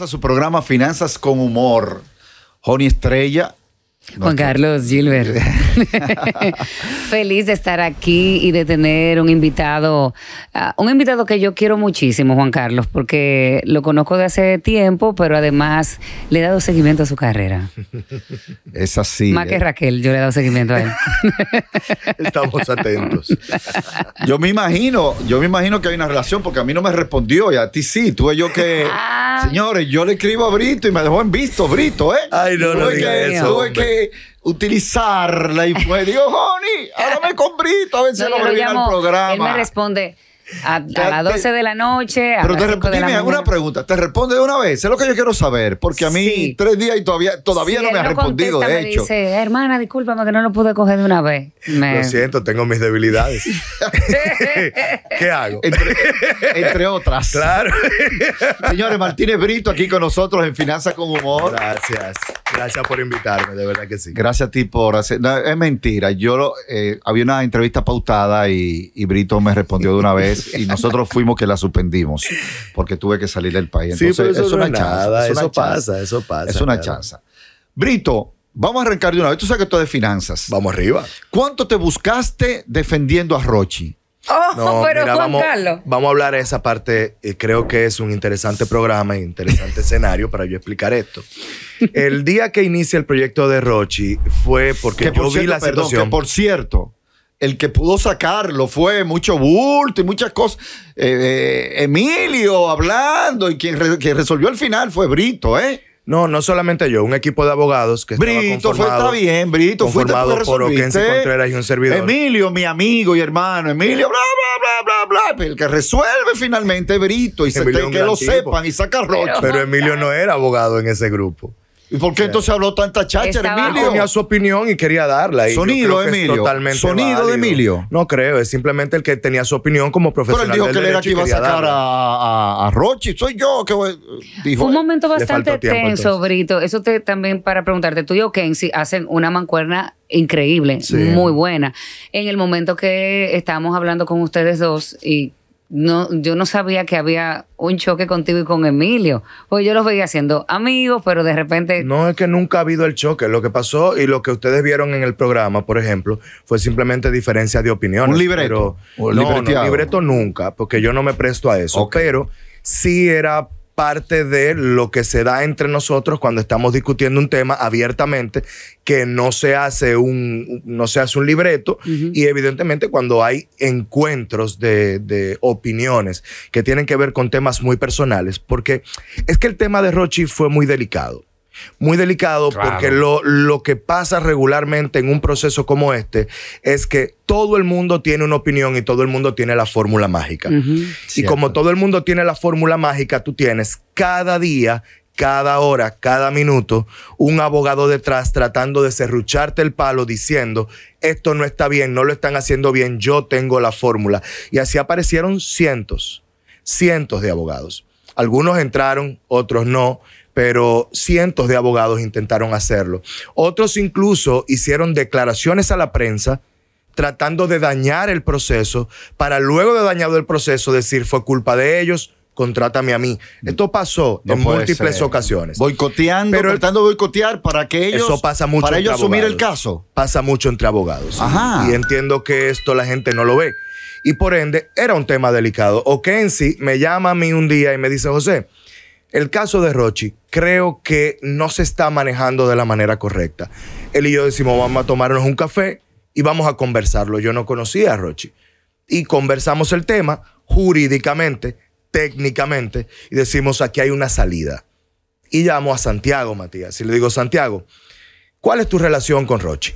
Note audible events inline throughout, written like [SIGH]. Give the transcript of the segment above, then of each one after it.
a su programa Finanzas con Humor. Joni Estrella. Juan Carlos Gilbert. [LAUGHS] [LAUGHS] Feliz de estar aquí y de tener un invitado, ah, un invitado que yo quiero muchísimo, Juan Carlos, porque lo conozco de hace tiempo, pero además le he dado seguimiento a su carrera. [LAUGHS] Es así. Más que ¿eh? Raquel, yo le he dado seguimiento a él. [LAUGHS] Estamos atentos. Yo me imagino, yo me imagino que hay una relación, porque a mí no me respondió y a ti sí, tuve yo que... Ah. Señores, yo le escribo a Brito y me dejó en visto Brito, ¿eh? Ay, no, no, no eso. Tuve que utilizarla y fue, digo, Joni, hágame con Brito, a ver si lo viene al programa. Él me responde a, las 12 de la noche. pero te una pregunta, te responde de una vez, es lo que yo quiero saber, porque a mí tres días y todavía, todavía no me ha respondido, de me Dice, hermana, discúlpame que no lo pude coger de una vez. Lo siento, tengo mis debilidades. [LAUGHS] ¿Qué hago? Entre, otras. Claro. Señores, Martínez Brito aquí con nosotros en Finanza con Humor. Gracias. Gracias por invitarme, de verdad que sí. Gracias a ti por hacer. No, es mentira. Yo lo, eh, había una entrevista pautada y, Brito me respondió de una vez y nosotros fuimos que la suspendimos porque tuve que salir del país. sí, eso es una nada, eso pasa, eso pasa. Es una chanza. Brito, vamos a arrancar de una vez. Tú sabes que tú de finanzas. Vamos arriba. ¿Cuánto te buscaste defendiendo a Rochi? Oh, no, [LAUGHS] pero vamos, Vamos a hablar de esa parte. Eh, creo que es un interesante programa, interesante [LAUGHS] escenario para yo explicar esto. El día que inicia el proyecto de Rochi fue porque yo vi la por cierto, el que pudo sacarlo fue mucho bulto y muchas cosas. Eh, eh, Emilio hablando y quien, quien resolvió el final fue Brito, ¿eh? No, no solamente yo, un equipo de abogados que Brito, estaba conformado, fue, está bien, Brito, conformado fuiste por Oquense Contreras y un servidor. Emilio, mi amigo y hermano, Emilio, bla, bla, bla, bla, bla, el que resuelve finalmente Brito y se, que lo sepan y saca rocha. Pero Emilio no era abogado en ese grupo. ¿Y por qué entonces habló tanta chacha, Emilio? Tenía su opinión y quería darla. Y Sonido, Emilio. Sonido de Emilio. No creo, es simplemente el que tenía su opinión como profesional. Pero él dijo que él era que iba a sacar a, Rochi. Soy yo que un momento bastante tenso, Brito. Eso te, también para preguntarte. Tú y yo, hacen una mancuerna increíble, muy buena. En el momento que estábamos hablando con ustedes dos y no, yo no sabía que había un choque contigo y con Emilio. Pues yo los veía siendo amigos, pero de repente. No es que nunca ha habido el choque. Lo que pasó y lo que ustedes vieron en el programa, por ejemplo, fue simplemente diferencia de opinión Un libreto. no, no, libreto nunca, porque yo no me presto a eso. Pero sí era parte de lo que se da entre nosotros cuando estamos discutiendo un tema abiertamente, que no se hace un, no se hace un libreto y evidentemente cuando hay encuentros de, de, opiniones que tienen que ver con temas muy personales, porque es que el tema de Rochi fue muy delicado muy delicado porque lo, que pasa regularmente en un proceso como este es que todo el mundo tiene una opinión y todo el mundo tiene la fórmula mágica. Y como todo el mundo tiene la fórmula mágica, tú tienes cada día cada hora, cada minuto, un abogado detrás tratando de serrucharte el palo diciendo, esto no está bien, no lo están haciendo bien, yo tengo la fórmula. Y así aparecieron cientos, cientos de abogados. Algunos entraron, otros no pero cientos de abogados intentaron hacerlo. Otros incluso hicieron declaraciones a la prensa tratando de dañar el proceso para luego de dañar el proceso decir fue culpa de ellos, contrátame a mí. Mm. Esto pasó en múltiples ocasiones. Boicoteando, pero tratando de boicotear para que ellos. Eso mucho. Para ellos asumir el caso. Pasa mucho entre abogados. Y entiendo que esto la gente no lo ve. Y por ende, era un tema delicado. O Kenzie me llama a mí un día y me dice, José, el caso de Rochi creo que no se está manejando de la manera correcta. Él y yo decimos, vamos a tomarnos un café y vamos a conversarlo. Yo no conocía a Rochi. Y conversamos el tema jurídicamente, técnicamente, y decimos, aquí hay una salida. Y llamo a Santiago, Matías, y le digo, Santiago, ¿cuál es tu relación con Rochi?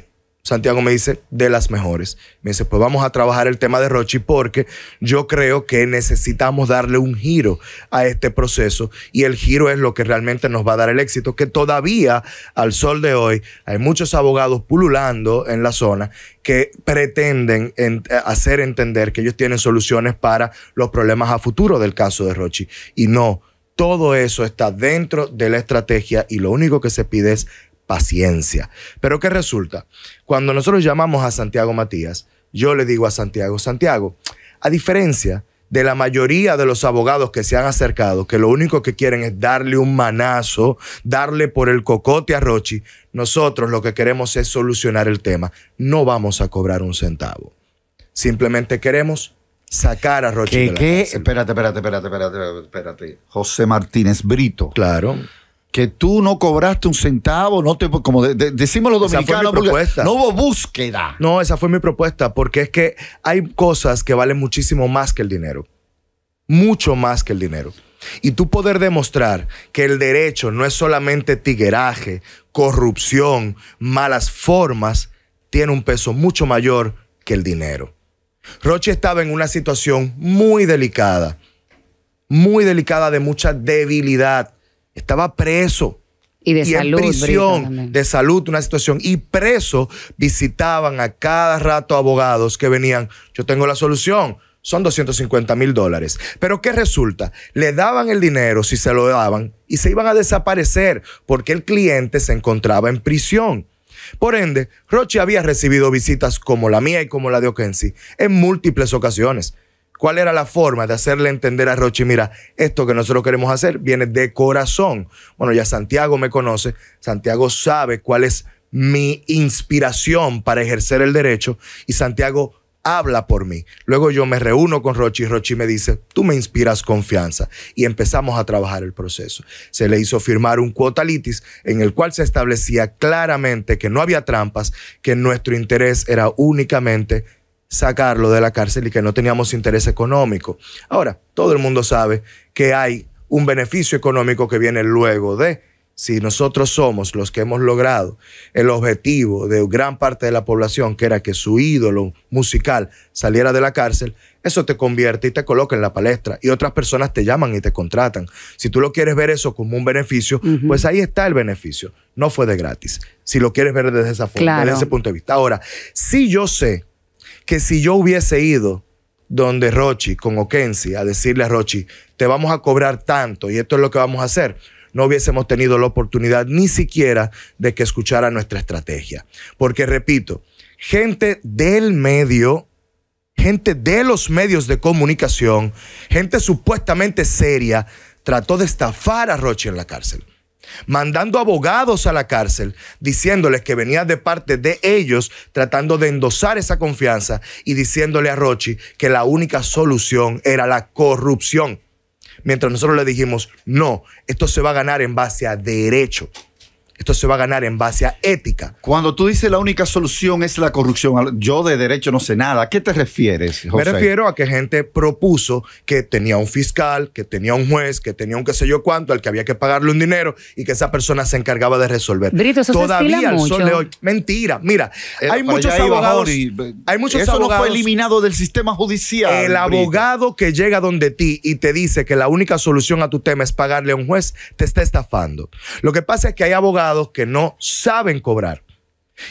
Santiago me dice, de las mejores. Me dice, pues vamos a trabajar el tema de Rochi porque yo creo que necesitamos darle un giro a este proceso y el giro es lo que realmente nos va a dar el éxito, que todavía al sol de hoy hay muchos abogados pululando en la zona que pretenden eh, hacer entender que ellos tienen soluciones para los problemas a futuro del caso de Rochi. Y no, todo eso está dentro de la estrategia y lo único que se pide es paciencia. Pero ¿qué resulta? Cuando nosotros llamamos a Santiago Matías, yo le digo a Santiago, Santiago, a diferencia de la mayoría de los abogados que se han acercado, que lo único que quieren es darle un manazo, darle por el cocote a Rochi, nosotros lo que queremos es solucionar el tema. No vamos a cobrar un centavo. Simplemente queremos sacar a Rochi. ¿Qué? De qué? Espérate, espérate, espérate, espérate, espérate. José Martínez Brito. Claro que tú no cobraste un centavo, no te, como decimos los dominicanos, no hubo búsqueda. No, esa fue mi propuesta, porque es que hay cosas que valen muchísimo más que el dinero, mucho más que el dinero. Y tú poder demostrar que el derecho no es solamente tigueraje, corrupción, malas formas, tiene un peso mucho mayor que el dinero. Roche estaba en una situación muy delicada, muy delicada de mucha debilidad estaba preso. Y de salud. En prisión, de salud, una situación. Y preso visitaban a cada rato abogados que venían. Yo tengo la solución. Son 250 mil dólares. Pero ¿qué resulta? Le daban el dinero si se lo daban y se iban a desaparecer porque el cliente se encontraba en prisión. Por ende, Roche había recibido visitas como la mía y como la de Okensi en múltiples ocasiones. ¿Cuál era la forma de hacerle entender a Rochi, mira, esto que nosotros queremos hacer viene de corazón? Bueno, ya Santiago me conoce, Santiago sabe cuál es mi inspiración para ejercer el derecho y Santiago habla por mí. Luego yo me reúno con Rochi y Rochi me dice, tú me inspiras confianza. Y empezamos a trabajar el proceso. Se le hizo firmar un cuotalitis en el cual se establecía claramente que no había trampas, que nuestro interés era únicamente sacarlo de la cárcel y que no teníamos interés económico. Ahora, todo el mundo sabe que hay un beneficio económico que viene luego de... Si nosotros somos los que hemos logrado el objetivo de gran parte de la población, que era que su ídolo musical saliera de la cárcel, eso te convierte y te coloca en la palestra y otras personas te llaman y te contratan. Si tú lo quieres ver eso como un beneficio, pues ahí está el beneficio. No fue de gratis. Si lo quieres ver desde esa forma, desde ese punto de vista. Ahora, si yo sé que si yo hubiese ido donde Rochi, con Okensi, a decirle a Rochi, te vamos a cobrar tanto y esto es lo que vamos a hacer, no hubiésemos tenido la oportunidad ni siquiera de que escuchara nuestra estrategia. Porque, repito, gente del medio, gente de los medios de comunicación, gente supuestamente seria, trató de estafar a Rochi en la cárcel mandando abogados a la cárcel, diciéndoles que venía de parte de ellos, tratando de endosar esa confianza y diciéndole a Rochi que la única solución era la corrupción. Mientras nosotros le dijimos, no, esto se va a ganar en base a derecho. Esto se va a ganar en base a ética. Cuando tú dices la única solución es la corrupción, yo de derecho no sé nada. ¿A qué te refieres? José? Me refiero a que gente propuso que tenía un fiscal, que tenía un juez, que tenía un qué sé yo cuánto, al que había que pagarle un dinero y que esa persona se encargaba de resolver. Brito, Todavía de hoy. Mentira. Mira, eh, hay, muchos abogados, hay muchos abogados. Eso no fue eliminado del sistema judicial. El abogado que llega donde ti y te dice que la única solución a tu tema es pagarle a un juez, te está estafando. Lo que pasa es que hay abogados que no saben cobrar.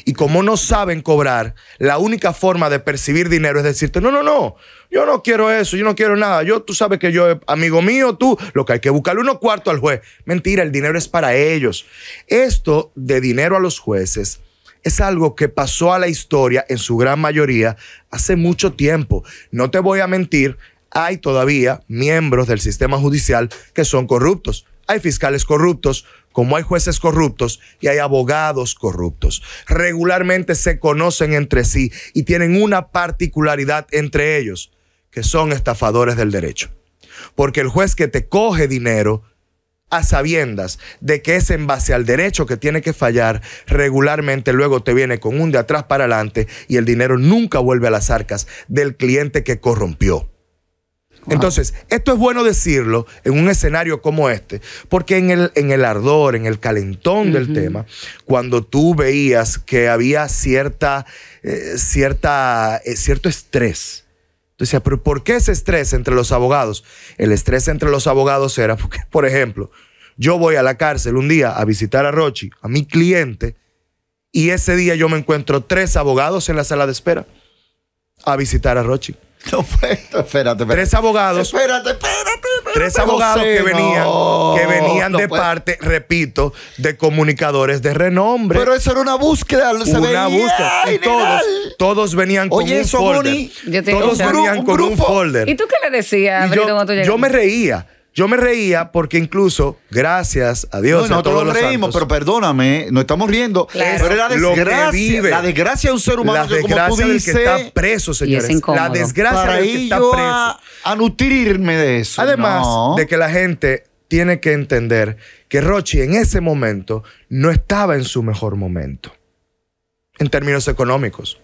Y como no saben cobrar, la única forma de percibir dinero es decirte, no, no, no, yo no quiero eso, yo no quiero nada, yo, tú sabes que yo, amigo mío, tú, lo que hay que buscarle uno cuarto al juez. Mentira, el dinero es para ellos. Esto de dinero a los jueces es algo que pasó a la historia en su gran mayoría hace mucho tiempo. No te voy a mentir, hay todavía miembros del sistema judicial que son corruptos hay fiscales corruptos, como hay jueces corruptos y hay abogados corruptos. Regularmente se conocen entre sí y tienen una particularidad entre ellos, que son estafadores del derecho. Porque el juez que te coge dinero a sabiendas de que es en base al derecho que tiene que fallar, regularmente luego te viene con un de atrás para adelante y el dinero nunca vuelve a las arcas del cliente que corrompió. Entonces, esto es bueno decirlo en un escenario como este, porque en el, en el ardor, en el calentón del tema, cuando tú veías que había cierta, eh, cierta, eh, cierto estrés, pero ¿por qué ese estrés entre los abogados? El estrés entre los abogados era porque, por ejemplo, yo voy a la cárcel un día a visitar a Rochi, a mi cliente, y ese día yo me encuentro tres abogados en la sala de espera a visitar a Rochi. [LAUGHS] No, espérate, espérate. Tres abogados. Tres abogados que venían, que venían de parte, repito, de comunicadores de renombre. Pero eso era una búsqueda, Una búsqueda. Y todos, todos venían con un folder. Yo todos venían con un folder. ¿Y tú qué le decías, yo me reía. Yo me reía porque incluso, gracias a Dios. No, nosotros reímos, pero perdóname, no estamos riendo. Pero la desgracia, la desgracia de un ser humano. La como que está preso, señores. la desgracia que preso. A, a, nutrirme de eso. Además de que la gente tiene que entender que Rochi en ese momento no estaba en su mejor momento en términos económicos.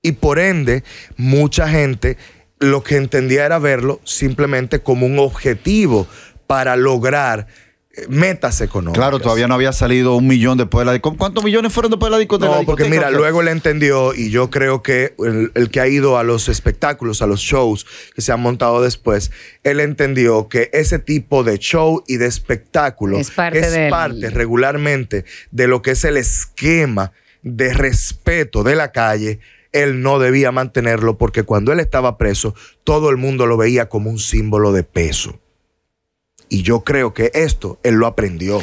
Y por ende, mucha gente lo que entendía era verlo simplemente como un objetivo para lograr eh, metas económicas. Claro, todavía no había salido un millón después de la ¿Cuántos millones fueron después de la discoteca? No, porque mira, luego él entendió y yo creo que el, que ha ido a los espectáculos, a los shows que se han montado después, él entendió que ese tipo de show y de espectáculo es parte regularmente de lo que es el esquema de respeto de la calle él no debía mantenerlo porque cuando él estaba preso, todo el mundo lo veía como un símbolo de peso. Y yo creo que esto él lo aprendió.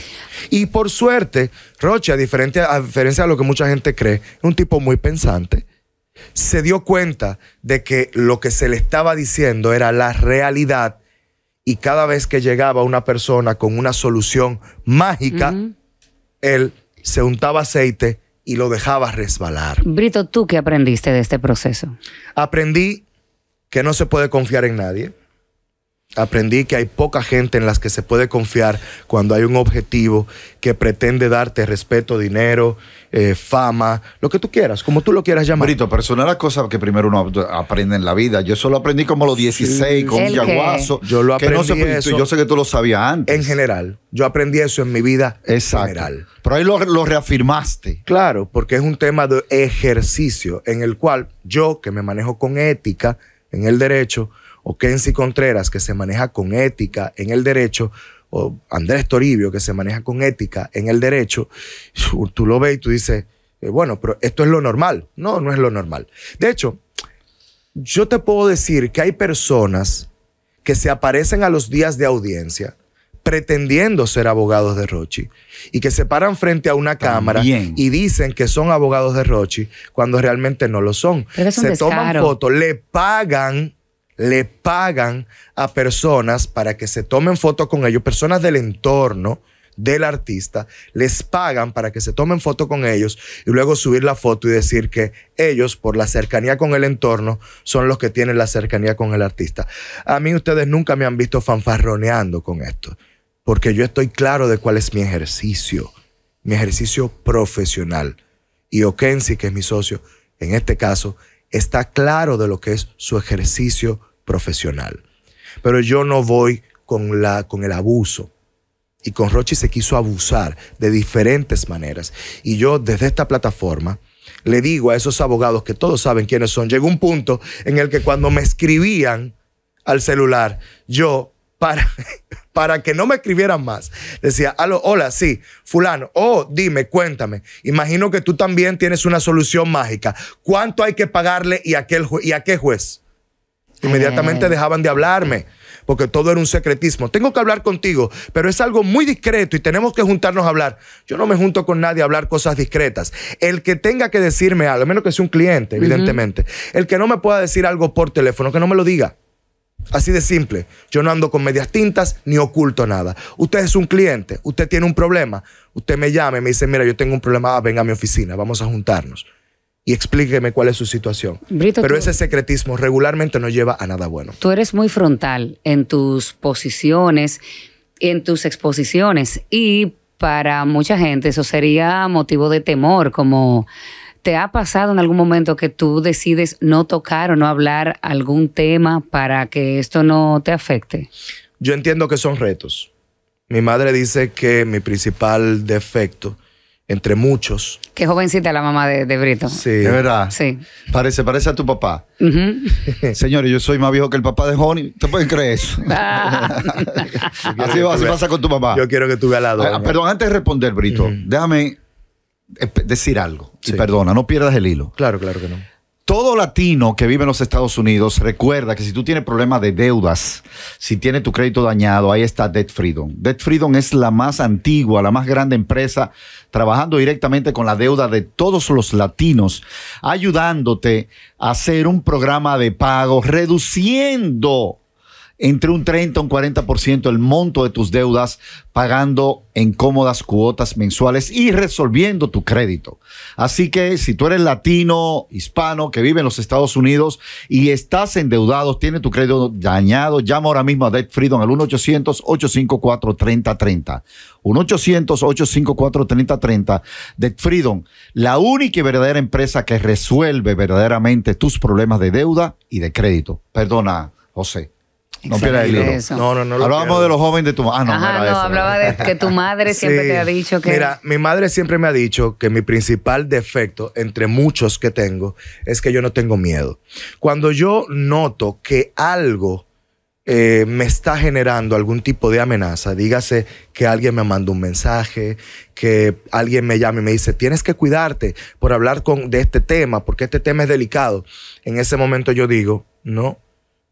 Y por suerte, Roche, a, diferencia, de lo que mucha gente cree, un tipo muy pensante. Se dio cuenta de que lo que se le estaba diciendo era la realidad y cada vez que llegaba una persona con una solución mágica, él se untaba aceite y lo dejaba resbalar. Brito, ¿tú qué aprendiste de este proceso? Aprendí que no se puede confiar en nadie Aprendí que hay poca gente en las que se puede confiar cuando hay un objetivo que pretende darte respeto, dinero, eh, fama, lo que tú quieras, como tú lo quieras llamar. Brito, pero son las cosas que primero uno aprende en la vida. Yo eso lo aprendí como a los 16, con un yaguazo. Yo lo aprendí. yo sé que tú lo sabías antes. En general. Yo aprendí eso en mi vida Exacto. general. Pero ahí lo, lo reafirmaste. Claro, porque es un tema de ejercicio en el cual yo, que me manejo con ética en el derecho, o Kenzie Contreras, que se maneja con ética en el derecho, o Andrés Toribio, que se maneja con ética en el derecho, tú lo ves y tú dices, eh, bueno, pero esto es lo normal. No, no es lo normal. De hecho, yo te puedo decir que hay personas que se aparecen a los días de audiencia pretendiendo ser abogados de Rochi y que se paran frente a una cámara y dicen que son abogados de Rochi cuando realmente no lo son. se toman fotos, le pagan le pagan a personas para que se tomen fotos con ellos, personas del entorno del artista, les pagan para que se tomen foto con ellos y luego subir la foto y decir que ellos, por la cercanía con el entorno, son los que tienen la cercanía con el artista. A mí ustedes nunca me han visto fanfarroneando con esto, porque yo estoy claro de cuál es mi ejercicio, mi ejercicio profesional. Y Okensi, que es mi socio, en este caso, está claro de lo que es su ejercicio profesional profesional. Pero yo no voy con, la, con el abuso. Y con Rochi se quiso abusar de diferentes maneras. Y yo desde esta plataforma le digo a esos abogados que todos saben quiénes son, llegó un punto en el que cuando me escribían al celular, yo para, [LAUGHS] para, que no me escribieran más. Decía, hola, sí, fulano, oh, dime, cuéntame, imagino que tú también tienes una solución mágica. ¿Cuánto hay que pagarle y a, y a qué juez? Inmediatamente dejaban de hablarme porque todo era un secretismo. Tengo que hablar contigo, pero es algo muy discreto y tenemos que juntarnos a hablar. Yo no me junto con nadie a hablar cosas discretas. El que tenga que decirme algo, a menos que sea un cliente, evidentemente, el que no me pueda decir algo por teléfono, que no me lo diga. Así de simple. Yo no ando con medias tintas ni oculto nada. Usted es un cliente, usted tiene un problema. Usted me llama y me dice, mira, yo tengo un problema, ah, venga a mi oficina, vamos a juntarnos y explíqueme cuál es su situación. Pero ese secretismo regularmente no lleva a nada bueno. Tú eres muy frontal en tus posiciones, en tus exposiciones y para mucha gente eso sería motivo de temor, como ¿te ha pasado en algún momento que tú decides no tocar o no hablar algún tema para que esto no te afecte? Yo entiendo que son retos. Mi madre dice que mi principal defecto, entre muchos, Qué jovencita la mamá de, Brito. Sí, es verdad. Sí. Parece, parece a tu papá. [LAUGHS] Señores, yo soy más viejo que el papá de Honey. ¿Te pueden creer eso? [LAUGHS] Ah. así, pasa con tu mamá. Yo quiero que tú veas la ah, perdón, antes de responder, Brito, déjame decir algo. Y perdona, no pierdas el hilo. Claro, claro que no todo latino que vive en los Estados Unidos recuerda que si tú tienes problemas de deudas, si tienes tu crédito dañado, ahí está Debt Freedom. Debt Freedom es la más antigua, la más grande empresa trabajando directamente con la deuda de todos los latinos, ayudándote a hacer un programa de pago, reduciendo entre un 30 y un 40% el monto de tus deudas, pagando en cómodas cuotas mensuales y resolviendo tu crédito. Así que si tú eres latino, hispano, que vive en los Estados Unidos y estás endeudado, tiene tu crédito dañado, llama ahora mismo a Debt Freedom al 1-800-854-3030. 1-800-854-3030. Debt Freedom, la única y verdadera empresa que resuelve verdaderamente tus problemas de deuda y de crédito. Perdona, José. No No, no, Hablábamos de los jóvenes de tu madre. Ah, no, no, hablaba de que tu madre [LAUGHS] siempre te ha dicho que. Mira, mi madre siempre me ha dicho que mi principal defecto, entre muchos que tengo, es que yo no tengo miedo. Cuando yo noto que algo eh, me está generando algún tipo de amenaza, dígase que alguien me manda un mensaje, que alguien me llame y me dice, tienes que cuidarte por hablar de este tema, porque este tema es delicado. En ese momento yo digo, no,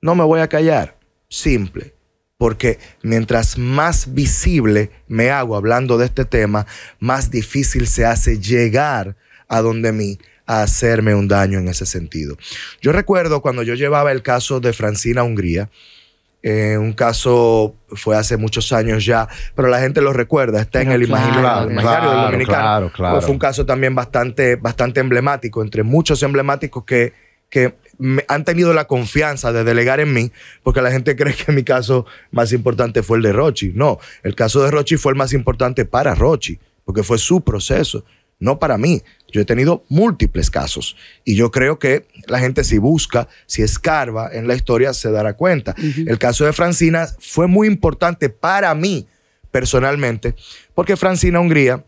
no me voy a callar simple, porque mientras más visible me hago hablando de este tema, más difícil se hace llegar a donde mí a hacerme un daño en ese sentido. Yo recuerdo cuando yo llevaba el caso de Francina Hungría, eh, un caso fue hace muchos años ya, pero la gente lo recuerda, está en el imaginario, del dominicano. Claro, claro. fue un caso también bastante, bastante emblemático, entre muchos emblemáticos que, que han tenido la confianza de delegar en mí, porque la gente [LAUGHS] cree que mi caso más importante fue el de Rochi. No, el caso de Rochi fue el más importante para Rochi, porque fue su proceso, no para mí. Yo he tenido múltiples casos y yo creo que la gente si busca, si escarba en la historia, se dará cuenta. El caso de Francina fue muy importante para mí personalmente, porque Francina Hungría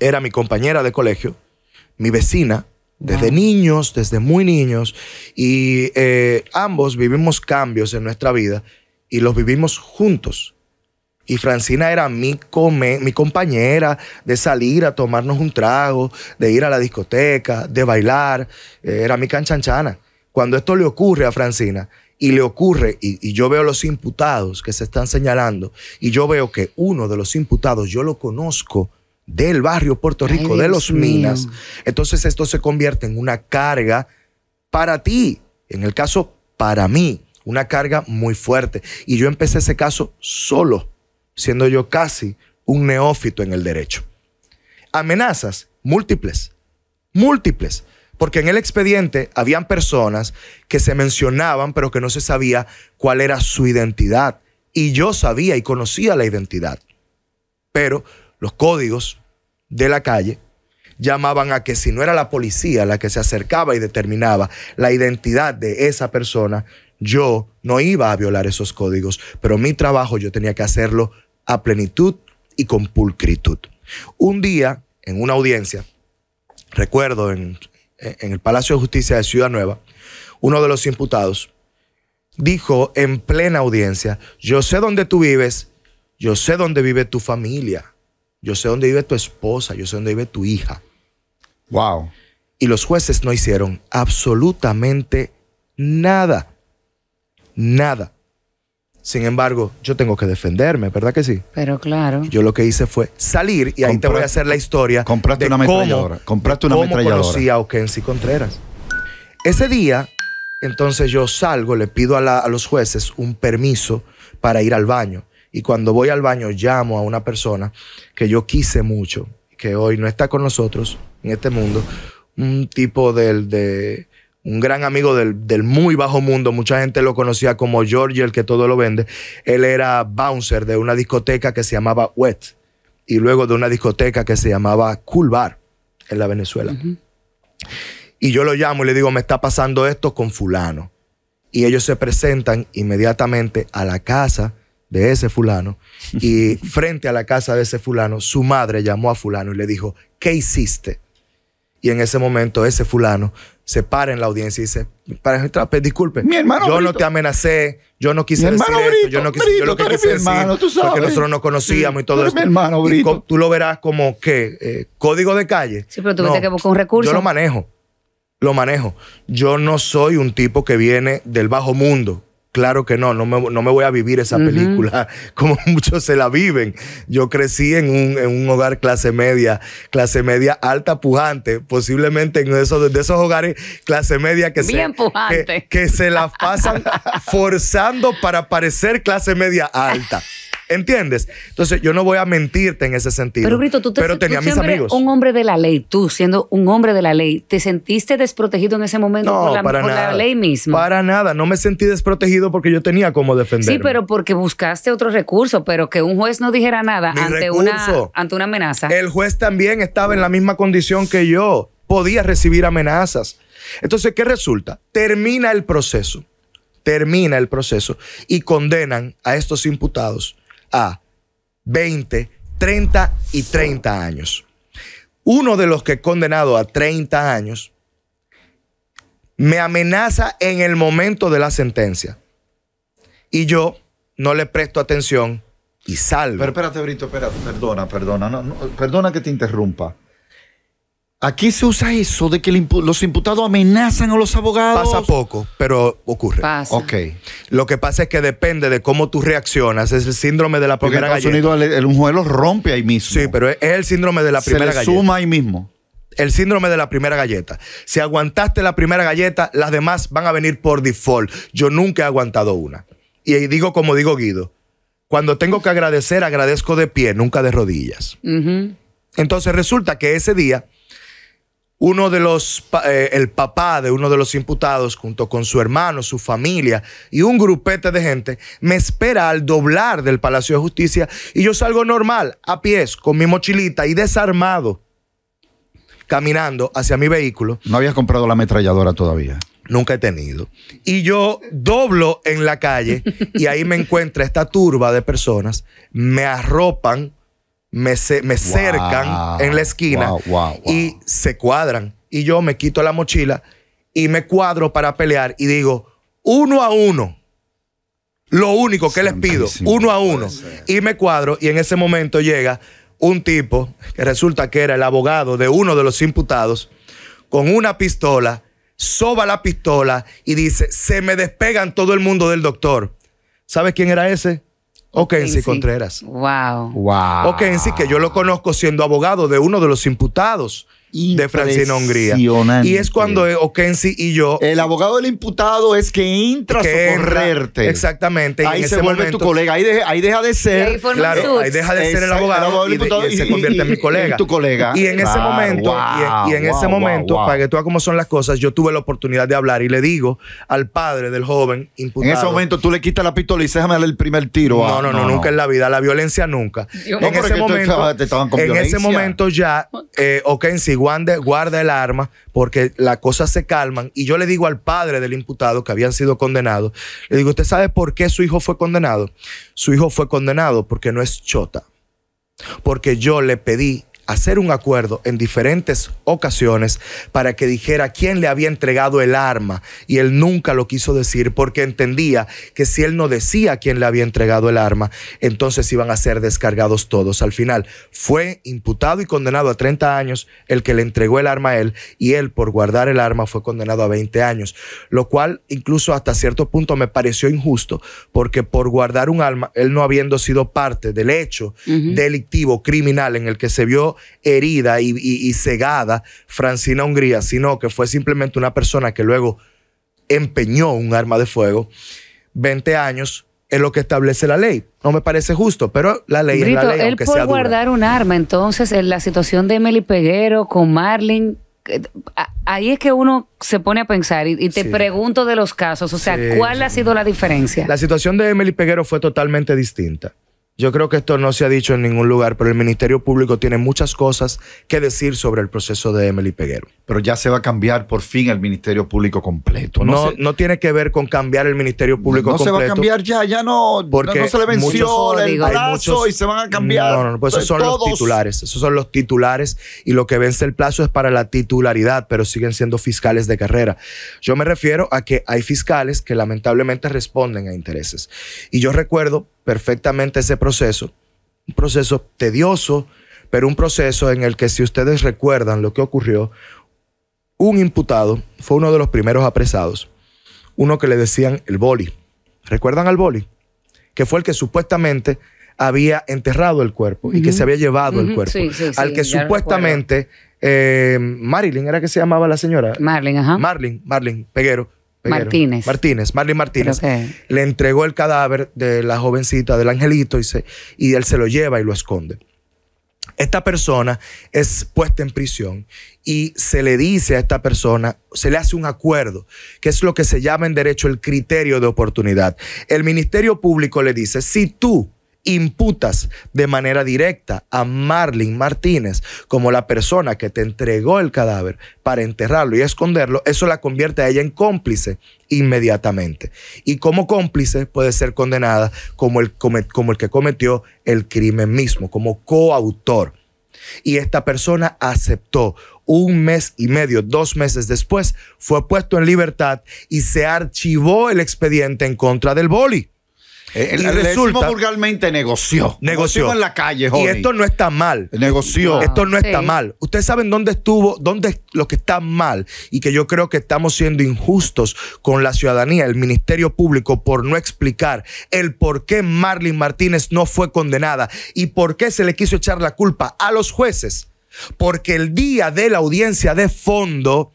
era mi compañera de colegio, mi vecina, desde niños, desde muy niños, y eh, ambos vivimos cambios en nuestra vida y los vivimos juntos. Y Francina era mi, mi compañera de salir a tomarnos un trago, de ir a la discoteca, de bailar, eh, era mi canchanchana. Cuando esto le ocurre a Francina y le ocurre, y, y yo veo los imputados que se están señalando, y yo veo que uno de los imputados yo lo conozco, del barrio Puerto Rico, de los Minas. Entonces esto se convierte en una carga para ti, en el caso para mí, una carga muy fuerte. Y yo empecé ese caso solo, siendo yo casi un neófito en el derecho. Amenazas múltiples, múltiples, porque en el expediente habían personas que se mencionaban pero que no se sabía cuál era su identidad. Y yo sabía y conocía la identidad. Pero los códigos de la calle llamaban a que si no era la policía la que se acercaba y determinaba la identidad de esa persona, yo no iba a violar esos códigos, pero mi trabajo yo tenía que hacerlo a plenitud y con pulcritud. Un día, en una audiencia, recuerdo en, el Palacio de Justicia de Ciudad Nueva, uno de los imputados dijo en plena audiencia, yo sé dónde tú vives, yo sé dónde vive tu familia yo sé dónde vive tu esposa, yo sé dónde vive tu hija. Wow. Y los jueces no hicieron absolutamente nada. Nada. Sin embargo, yo tengo que defenderme, ¿verdad que sí? Pero claro. yo lo que hice fue salir, y ahí te voy a hacer la historia. Compraste una ametralladora. Compraste una ametralladora. conocí a Okensi Contreras. Ese día, entonces yo salgo, le pido a los jueces un permiso para ir al baño. Y cuando voy al baño llamo a una persona que yo quise mucho, que hoy no está con nosotros en este mundo, un tipo del, de, un gran amigo del, muy bajo mundo, mucha gente lo conocía como George, el que todo lo vende. Él era bouncer de una discoteca que se llamaba Wet y luego de una discoteca que se llamaba Cool Bar en la Venezuela. Y yo lo llamo y le digo, me está pasando esto con fulano. Y ellos se presentan inmediatamente a la casa de ese fulano y [LAUGHS] frente a la casa de ese fulano, su madre llamó a fulano y le dijo, ¿qué hiciste? Y en ese momento ese fulano se para en la audiencia y dice, para disculpe, yo no te amenacé, yo no quise mi decir yo no quise, lo que hermano, porque nosotros no conocíamos y todo eso. tú lo verás como que eh, código de calle. Sí, pero tú que buscar un recurso. Yo lo manejo, lo manejo. Yo no soy un tipo que viene del bajo mundo Claro que no, no me, voy a vivir esa película [LAUGHS] como muchos se la viven. Yo crecí en un, hogar clase media, clase media alta pujante, posiblemente en esos, de esos hogares clase media que, que se la pasan [LAUGHS] forzando para parecer clase media alta. ¿Entiendes? Entonces yo no voy a mentirte en ese sentido. Pero Brito, tú, te, pero un hombre de la ley, tú siendo un hombre de la ley, ¿te sentiste desprotegido en ese momento por, la, ley misma? Para nada, no me sentí desprotegido porque yo tenía cómo defenderme. Sí, pero porque buscaste otro recurso, pero que un juez no dijera nada ante una, ante una amenaza. El juez también estaba en la misma condición que yo, podía recibir amenazas. Entonces, ¿qué resulta? Termina el proceso, termina el proceso y condenan a estos imputados a 20, 30 y 30 años. Uno de los que he condenado a 30 años me amenaza en el momento de la sentencia. Y yo no le presto atención y salvo. Pero espérate, Brito, espérate, perdona, perdona, perdona que te interrumpa. Aquí se usa eso de que los imputados amenazan a los abogados. Pasa poco, pero ocurre. Pasa. Ok. Lo que pasa es que depende de cómo tú reaccionas. Es el síndrome de la primera galleta. En Estados Unidos, el, unjuelo rompe ahí mismo. Sí, pero es el síndrome de la primera galleta. Se suma ahí mismo. El síndrome de la primera galleta. Si aguantaste la primera galleta, las demás van a venir por default. Yo nunca he aguantado una. Y digo como digo Guido, cuando tengo que agradecer, agradezco de pie, nunca de rodillas. Entonces resulta que ese día uno de los, eh, el papá de uno de los imputados, junto con su hermano, su familia y un grupete de gente, me espera al doblar del Palacio de Justicia y yo salgo normal, a pies, con mi mochilita y desarmado, caminando hacia mi vehículo. ¿No habías comprado la ametralladora todavía? Nunca he tenido. Y yo doblo en la calle y ahí me encuentra esta turba de personas, me arropan me, cercan en la esquina y se cuadran. Y yo me quito la mochila y me cuadro para pelear y digo, uno a uno. Lo único que les pido, uno a uno. Y me cuadro y en ese momento llega un tipo que resulta que era el abogado de uno de los imputados con una pistola, soba la pistola y dice, se me despegan todo el mundo del doctor. ¿Sabes quién era ese? Okensi Contreras. Wow. Wow. Sí que yo lo conozco siendo abogado de uno de los imputados de Francina Hungría. Y es cuando eh, Okensi y yo. El abogado del imputado es que entra a socorrerte. exactamente. Ahí se vuelve tu colega. Ahí, deja de ser. Claro, ahí deja de ser el abogado, del imputado y, se convierte en mi colega. tu colega. Y en ese momento, y en, ese momento, para que tú veas cómo son las cosas, yo tuve la oportunidad de hablar y le digo al padre del joven imputado. En ese momento tú le quitas la pistola y dices, déjame darle el primer tiro. No, no, no, nunca en la vida. La violencia nunca. en ese momento, en ese momento ya, eh, Okensi guarda el arma porque las cosas se calman. Y yo le digo al padre del imputado que habían sido condenados, le digo, ¿usted sabe por qué su hijo fue condenado? Su hijo fue condenado porque no es chota. Porque yo le pedí hacer un acuerdo en diferentes ocasiones para que dijera quién le había entregado el arma y él nunca lo quiso decir porque entendía que si él no decía quién le había entregado el arma, entonces iban a ser descargados todos. Al final fue imputado y condenado a 30 años el que le entregó el arma a él y él por guardar el arma fue condenado a 20 años, lo cual incluso hasta cierto punto me pareció injusto porque por guardar un arma, él no habiendo sido parte del hecho delictivo, criminal en el que se vio herida y, cegada Francina Hungría, sino que fue simplemente una persona que luego empeñó un arma de fuego. 20 años, es lo que establece la ley. No me parece justo, pero la ley es la ley. Él por guardar un arma, entonces en la situación de Emily Peguero con Marlin, eh, ahí es que uno se pone a pensar y, te pregunto de los casos, o sea, ¿cuál ha sido la diferencia? La situación de Emily Peguero fue totalmente distinta. Yo creo que esto no se ha dicho en ningún lugar, pero el Ministerio Público tiene muchas cosas que decir sobre el proceso de Emily Peguero. Pero ya se va a cambiar por fin el Ministerio Público completo. No, no, tiene que ver con cambiar el Ministerio Público completo. No se va a cambiar ya, ya no, porque no, se le venció el plazo y se van a cambiar. No, no, no pues esos son los titulares, esos son los titulares y lo que vence el plazo es para la titularidad, pero siguen siendo fiscales de carrera. Yo me refiero a que hay fiscales que lamentablemente responden a intereses. Y yo recuerdo perfectamente ese proceso. Un proceso tedioso, pero un proceso en el que si ustedes recuerdan lo que ocurrió, un imputado fue uno de los primeros apresados, uno que le decían el boli. ¿Recuerdan al boli? Que fue el que supuestamente había enterrado el cuerpo y que se había llevado el cuerpo. al que supuestamente eh, Marilyn, ¿era que se llamaba la señora? Marilyn ajá. Marilyn Marilyn Peguero. Martínez. Martínez, Marlene Martínez. Le entregó el cadáver de la jovencita, del angelito, y, se, y él se lo lleva y lo esconde. Esta persona es puesta en prisión y se le dice a esta persona, se le hace un acuerdo, que es lo que se llama en derecho el criterio de oportunidad. El Ministerio Público le dice, si tú imputas de manera directa a Marlin Martínez como la persona que te entregó el cadáver para enterrarlo y esconderlo, eso la convierte a ella en cómplice inmediatamente. Y como cómplice puede ser condenada como el, como el que cometió el crimen mismo, como coautor. Y esta persona aceptó. Un mes y medio, dos meses después, fue puesto en libertad y se archivó el expediente en contra del boli. Eh, el y resulta, vulgarmente negoció. Negoció. en la calle, Y esto no está mal. Negoció. esto no está mal. Ustedes saben dónde estuvo, dónde lo que está mal y que yo creo que estamos siendo injustos con la ciudadanía, el Ministerio Público, por no explicar el por qué Marlene Martínez no fue condenada y por qué se le quiso echar la culpa a los jueces. Porque el día de la audiencia de fondo,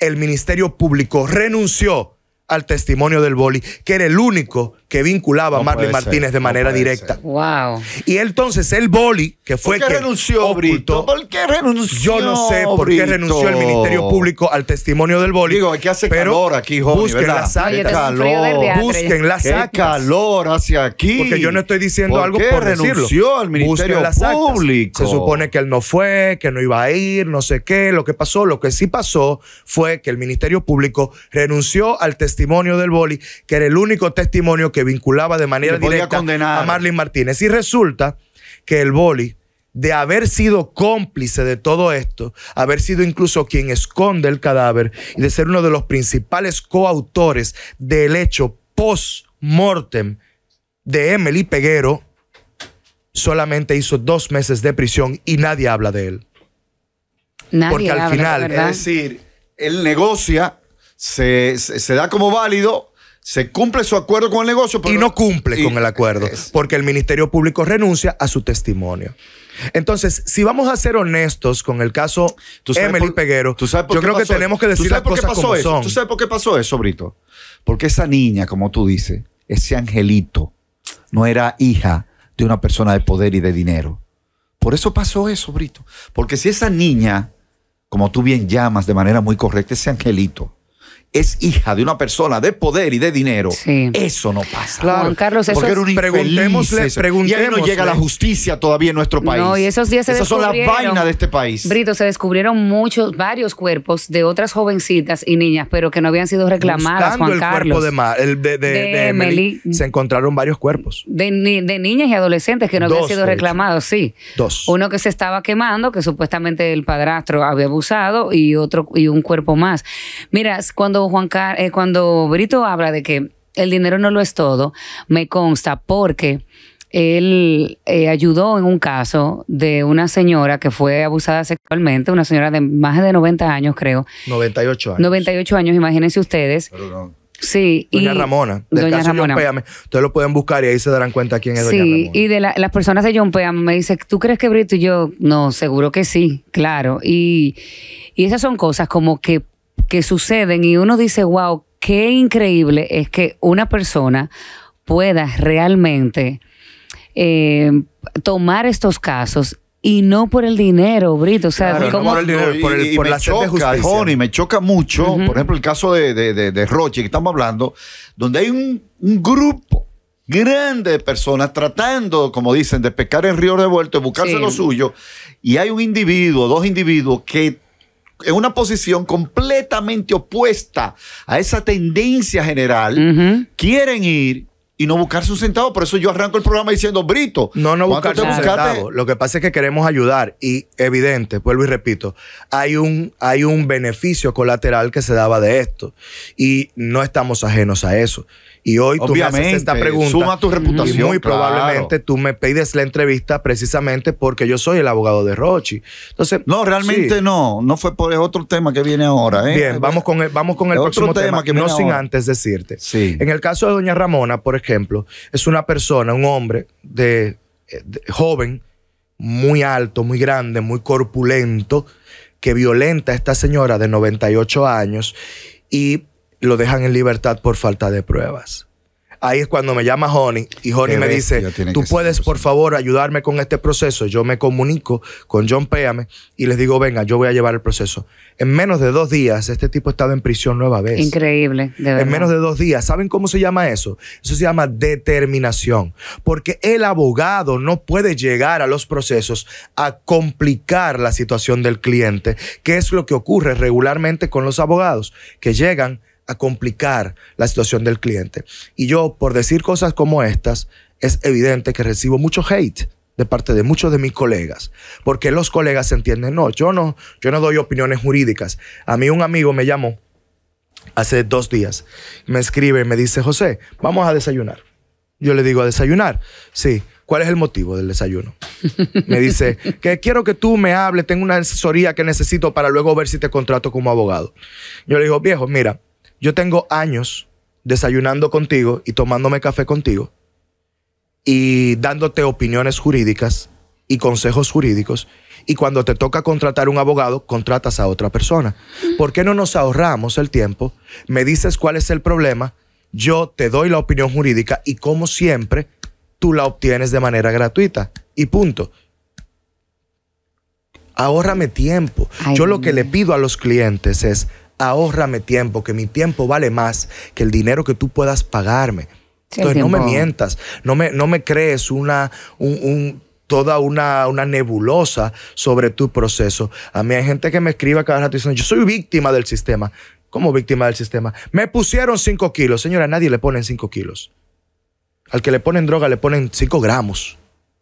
el Ministerio Público renunció al testimonio del boli, que era el único que vinculaba a Marley Martínez de manera directa. Wow. Y entonces el boli, que fue ¿Por qué que renunció, Brito? ¿Por qué renunció? Yo no sé por qué renunció el Ministerio Público al testimonio del boli. Digo, aquí hace pero calor aquí, joven, busquen la las Calor. Busquen la actas. calor hacia aquí. Porque yo no estoy diciendo algo por renunció al Ministerio Público? Se supone que él no fue, que no iba a ir, no sé qué, lo que pasó, lo que sí pasó fue que el Ministerio Público renunció al testimonio testimonio del boli, que era el único testimonio que vinculaba de manera directa a Marlin Martínez. Y resulta que el boli, de haber sido cómplice de todo esto, haber sido incluso quien esconde el cadáver y de ser uno de los principales coautores del hecho post-mortem de Emily Peguero, solamente hizo dos meses de prisión y nadie habla de él. Nadie Porque al final, es decir, él negocia se, da como válido se cumple su acuerdo con el negocio. y no cumple con el acuerdo, porque el Ministerio Público renuncia a su testimonio. Entonces, si vamos a ser honestos con el caso Emily Peguero, yo creo que tenemos que decir las cosas pasó eso? ¿Tú sabes por qué pasó eso, Brito? Porque esa niña, como tú dices, ese angelito, no era hija de una persona de poder y de dinero. Por eso pasó eso, Brito. Porque si esa niña, como tú bien llamas de manera muy correcta, ese angelito, es hija de una persona de poder y de dinero, sí. eso no pasa. Porque preguntémosle, eso. preguntémosle. Y no llega la ¿eh? justicia todavía en nuestro país. No, y esos días se Esas son las vainas de este país. Brito, se descubrieron muchos, varios cuerpos de otras jovencitas y niñas, pero que no habían sido reclamadas, el Cuerpo de, Emily, se encontraron varios cuerpos. De, niñas y adolescentes que no habían sido reclamados, sí. Dos. Uno que se estaba quemando, que supuestamente el padrastro había abusado, y otro, y un cuerpo más. Mira, cuando Juan Carlos, eh, cuando Brito habla de que el dinero no lo es todo, me consta porque él eh, ayudó en un caso de una señora que fue abusada sexualmente, una señora de más de 90 años, creo. 98 años. 98 años, imagínense ustedes. Sí. Doña Ramona. Doña Ramona. ustedes lo pueden buscar y ahí se darán cuenta quién es Doña Ramona. Sí, y de las personas de John me dicen, ¿tú crees que Brito? Y yo, no, seguro que sí, claro. Y, y esas son cosas como que que suceden y uno dice, wow, qué increíble es que una persona pueda realmente eh, tomar estos casos y no por el dinero, Brito. O sea, por el y, la me choca mucho, por ejemplo, el caso de, Roche, que estamos hablando, donde hay un, grupo grande de personas tratando, como dicen, de pescar en río revuelto, de buscarse lo suyo, y hay un individuo, dos individuos que en una posición completamente opuesta a esa tendencia general, quieren ir y no buscarse un centavo. Por eso yo arranco el programa diciendo, Brito, no, no buscarse un centavo. Lo que pasa es que queremos ayudar y evidente, vuelvo y repito, hay un, hay un beneficio colateral que se daba de esto y no estamos ajenos a eso. Y hoy tú me haces esta pregunta. Suma tu reputación. Y muy probablemente tú me pides la entrevista precisamente porque yo soy el abogado de Rochi. Entonces. No, realmente no. No fue por el otro tema que viene ahora. ¿eh? Bien, vamos con el, vamos con el, próximo tema. que no sin antes decirte. En el caso de Doña Ramona, por ejemplo, es una persona, un hombre de, eh, joven, muy alto, muy grande, muy corpulento, que violenta a esta señora de 98 años y lo dejan en libertad por falta de pruebas. Ahí es cuando me llama Honey y Honey me dice, tú puedes por favor ayudarme con este proceso. Yo me comunico con John Péame y les digo, venga, yo voy a llevar el proceso. En menos de dos días, este tipo estaba en prisión nueva vez. Increíble, En menos de dos días. ¿Saben cómo se llama eso? Eso se llama determinación. Porque el abogado no puede llegar a los procesos a complicar la situación del cliente, que es lo que ocurre regularmente con los abogados, que llegan a complicar la situación del cliente. Y yo, por decir cosas como estas, es evidente que recibo mucho hate de parte de muchos de mis colegas, porque los colegas entienden, no, yo no, yo no doy opiniones jurídicas. A mí un amigo me llamó hace dos días, me escribe, me dice, José, vamos a desayunar. Yo le digo, ¿a desayunar? Sí. ¿Cuál es el motivo del desayuno? [LAUGHS] Me dice, que quiero que tú me hables, tengo una asesoría que necesito para luego ver si te contrato como abogado. Yo le digo, viejo, mira, yo tengo años desayunando contigo y tomándome café contigo y dándote opiniones jurídicas y consejos jurídicos. Y cuando te toca contratar un abogado, contratas a otra persona. ¿Por qué no nos ahorramos el tiempo? Me dices cuál es el problema, yo te doy la opinión jurídica y como siempre, tú la obtienes de manera gratuita. Y punto. Ahórrame tiempo. yo lo que le pido a los clientes es, Ahorrame tiempo, que mi tiempo vale más que el dinero que tú puedas pagarme. Entonces no me mientas, no me, no me crees una, un, toda una, una, nebulosa sobre tu proceso. A mí hay gente que me escribe cada rato diciendo, yo soy víctima del sistema. ¿Cómo víctima del sistema? Me pusieron 5 kilos. Señora, a nadie le ponen 5 kilos. Al que le ponen droga le ponen 5 gramos.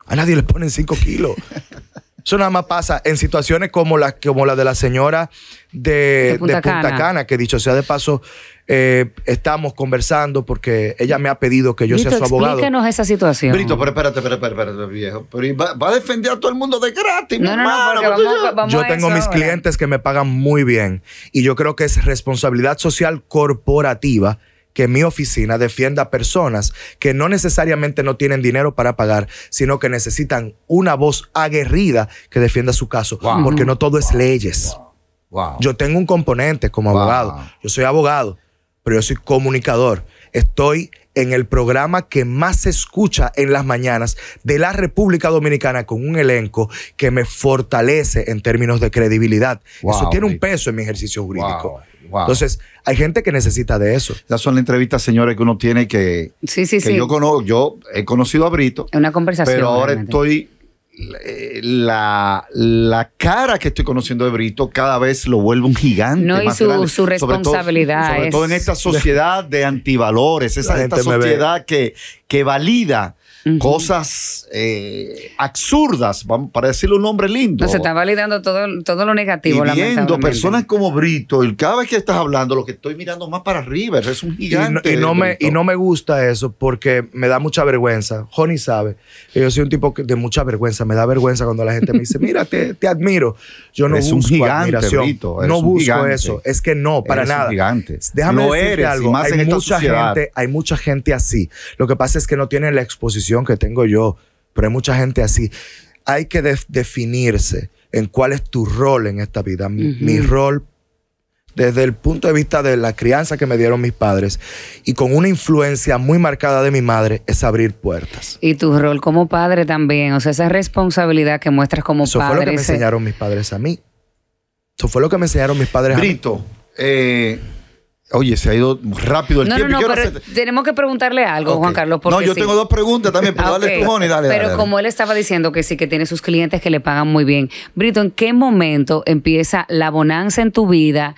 A nadie le ponen 5 kilos. [LAUGHS] Eso nada más pasa en situaciones como la, como la de la señora de, de, Punta, Cana. que dicho sea de paso, eh, estamos conversando porque ella me ha pedido que yo sea su abogado. Explíquenos esa situación. Brito, pero espérate, espérate, espérate, viejo. va, a defender a todo el mundo de gratis, mi hermano, yo tengo mis clientes que me pagan muy bien y yo creo que es responsabilidad social corporativa que mi oficina defienda a personas que no necesariamente no tienen dinero para pagar, sino que necesitan una voz aguerrida que defienda su caso, porque no todo es leyes. Yo tengo un componente como abogado. Yo soy abogado, pero yo soy comunicador. Estoy en el programa que más se escucha en las mañanas de la República Dominicana con un elenco que me fortalece en términos de credibilidad. Eso tiene un peso en mi ejercicio jurídico. Entonces, hay gente que necesita de eso. Ya son las entrevistas, señores, que uno tiene que. Sí, sí, que Yo, conozco, yo he conocido a Brito. Es Una conversación. Pero ahora estoy. Eh, la, cara que estoy conociendo de Brito cada vez lo vuelve un gigante. No, y su, responsabilidad. Sobre todo, en esta sociedad de antivalores, esa, esta sociedad que, que valida cosas eh, absurdas, para decirle un nombre lindo. se está validando todo, todo lo negativo. Y viendo personas como Brito, y cada vez que estás hablando, lo que estoy mirando más para arriba, es un gigante. Y no, me, y no me gusta eso porque me da mucha vergüenza. Johnny sabe, yo soy un tipo de mucha vergüenza, me da vergüenza cuando la gente me dice, mira, te, admiro. Yo no busco un admiración, no busco eso, es que no, para nada. Déjame decirte algo, hay, mucha gente, hay mucha gente así. Lo que pasa es que no tienen la exposición que tengo yo, pero hay mucha gente así. Hay que definirse en cuál es tu rol en esta vida. Mi, rol desde el punto de vista de la crianza que me dieron mis padres y con una influencia muy marcada de mi madre es abrir puertas. Y tu rol como padre también, o sea, esa responsabilidad que muestras como padre. Eso fue lo que me enseñaron mis padres a mí. Eso fue lo que me enseñaron mis padres Brito, a mí. Eh Oye, se ha ido rápido el tiempo. No, no, pero tenemos que preguntarle algo, Juan Carlos. no, yo tengo dos preguntas también, pero ah, dale, Pero como él estaba diciendo que sí, que tiene sus clientes que le pagan muy bien. Brito, ¿en qué momento empieza la bonanza en tu vida?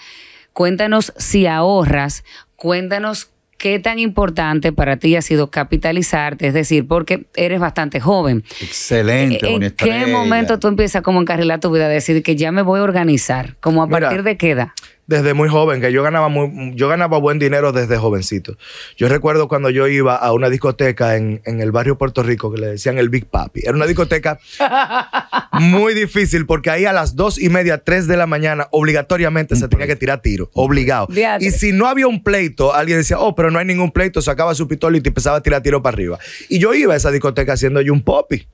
Cuéntanos si ahorras, cuéntanos qué tan importante para ti ha sido capitalizarte, es decir, porque eres bastante joven. Excelente. ¿En qué momento tú empiezas como encarrilar tu vida, decir que ya me voy a organizar? ¿Como a partir de qué edad? desde muy joven, que yo ganaba, muy, yo ganaba buen dinero desde jovencito. Yo recuerdo cuando yo iba a una discoteca en, el barrio Puerto Rico que le decían el Big Papi. Era una discoteca [LAUGHS] muy difícil porque ahí a las dos y media, tres de la mañana, obligatoriamente se tenía que tirar tiro, obligado. Y si no había un pleito, alguien decía, oh, pero no hay ningún pleito, sacaba su pistola y te empezaba a tirar tiro para arriba. Y yo iba a esa discoteca haciendo yo un popi.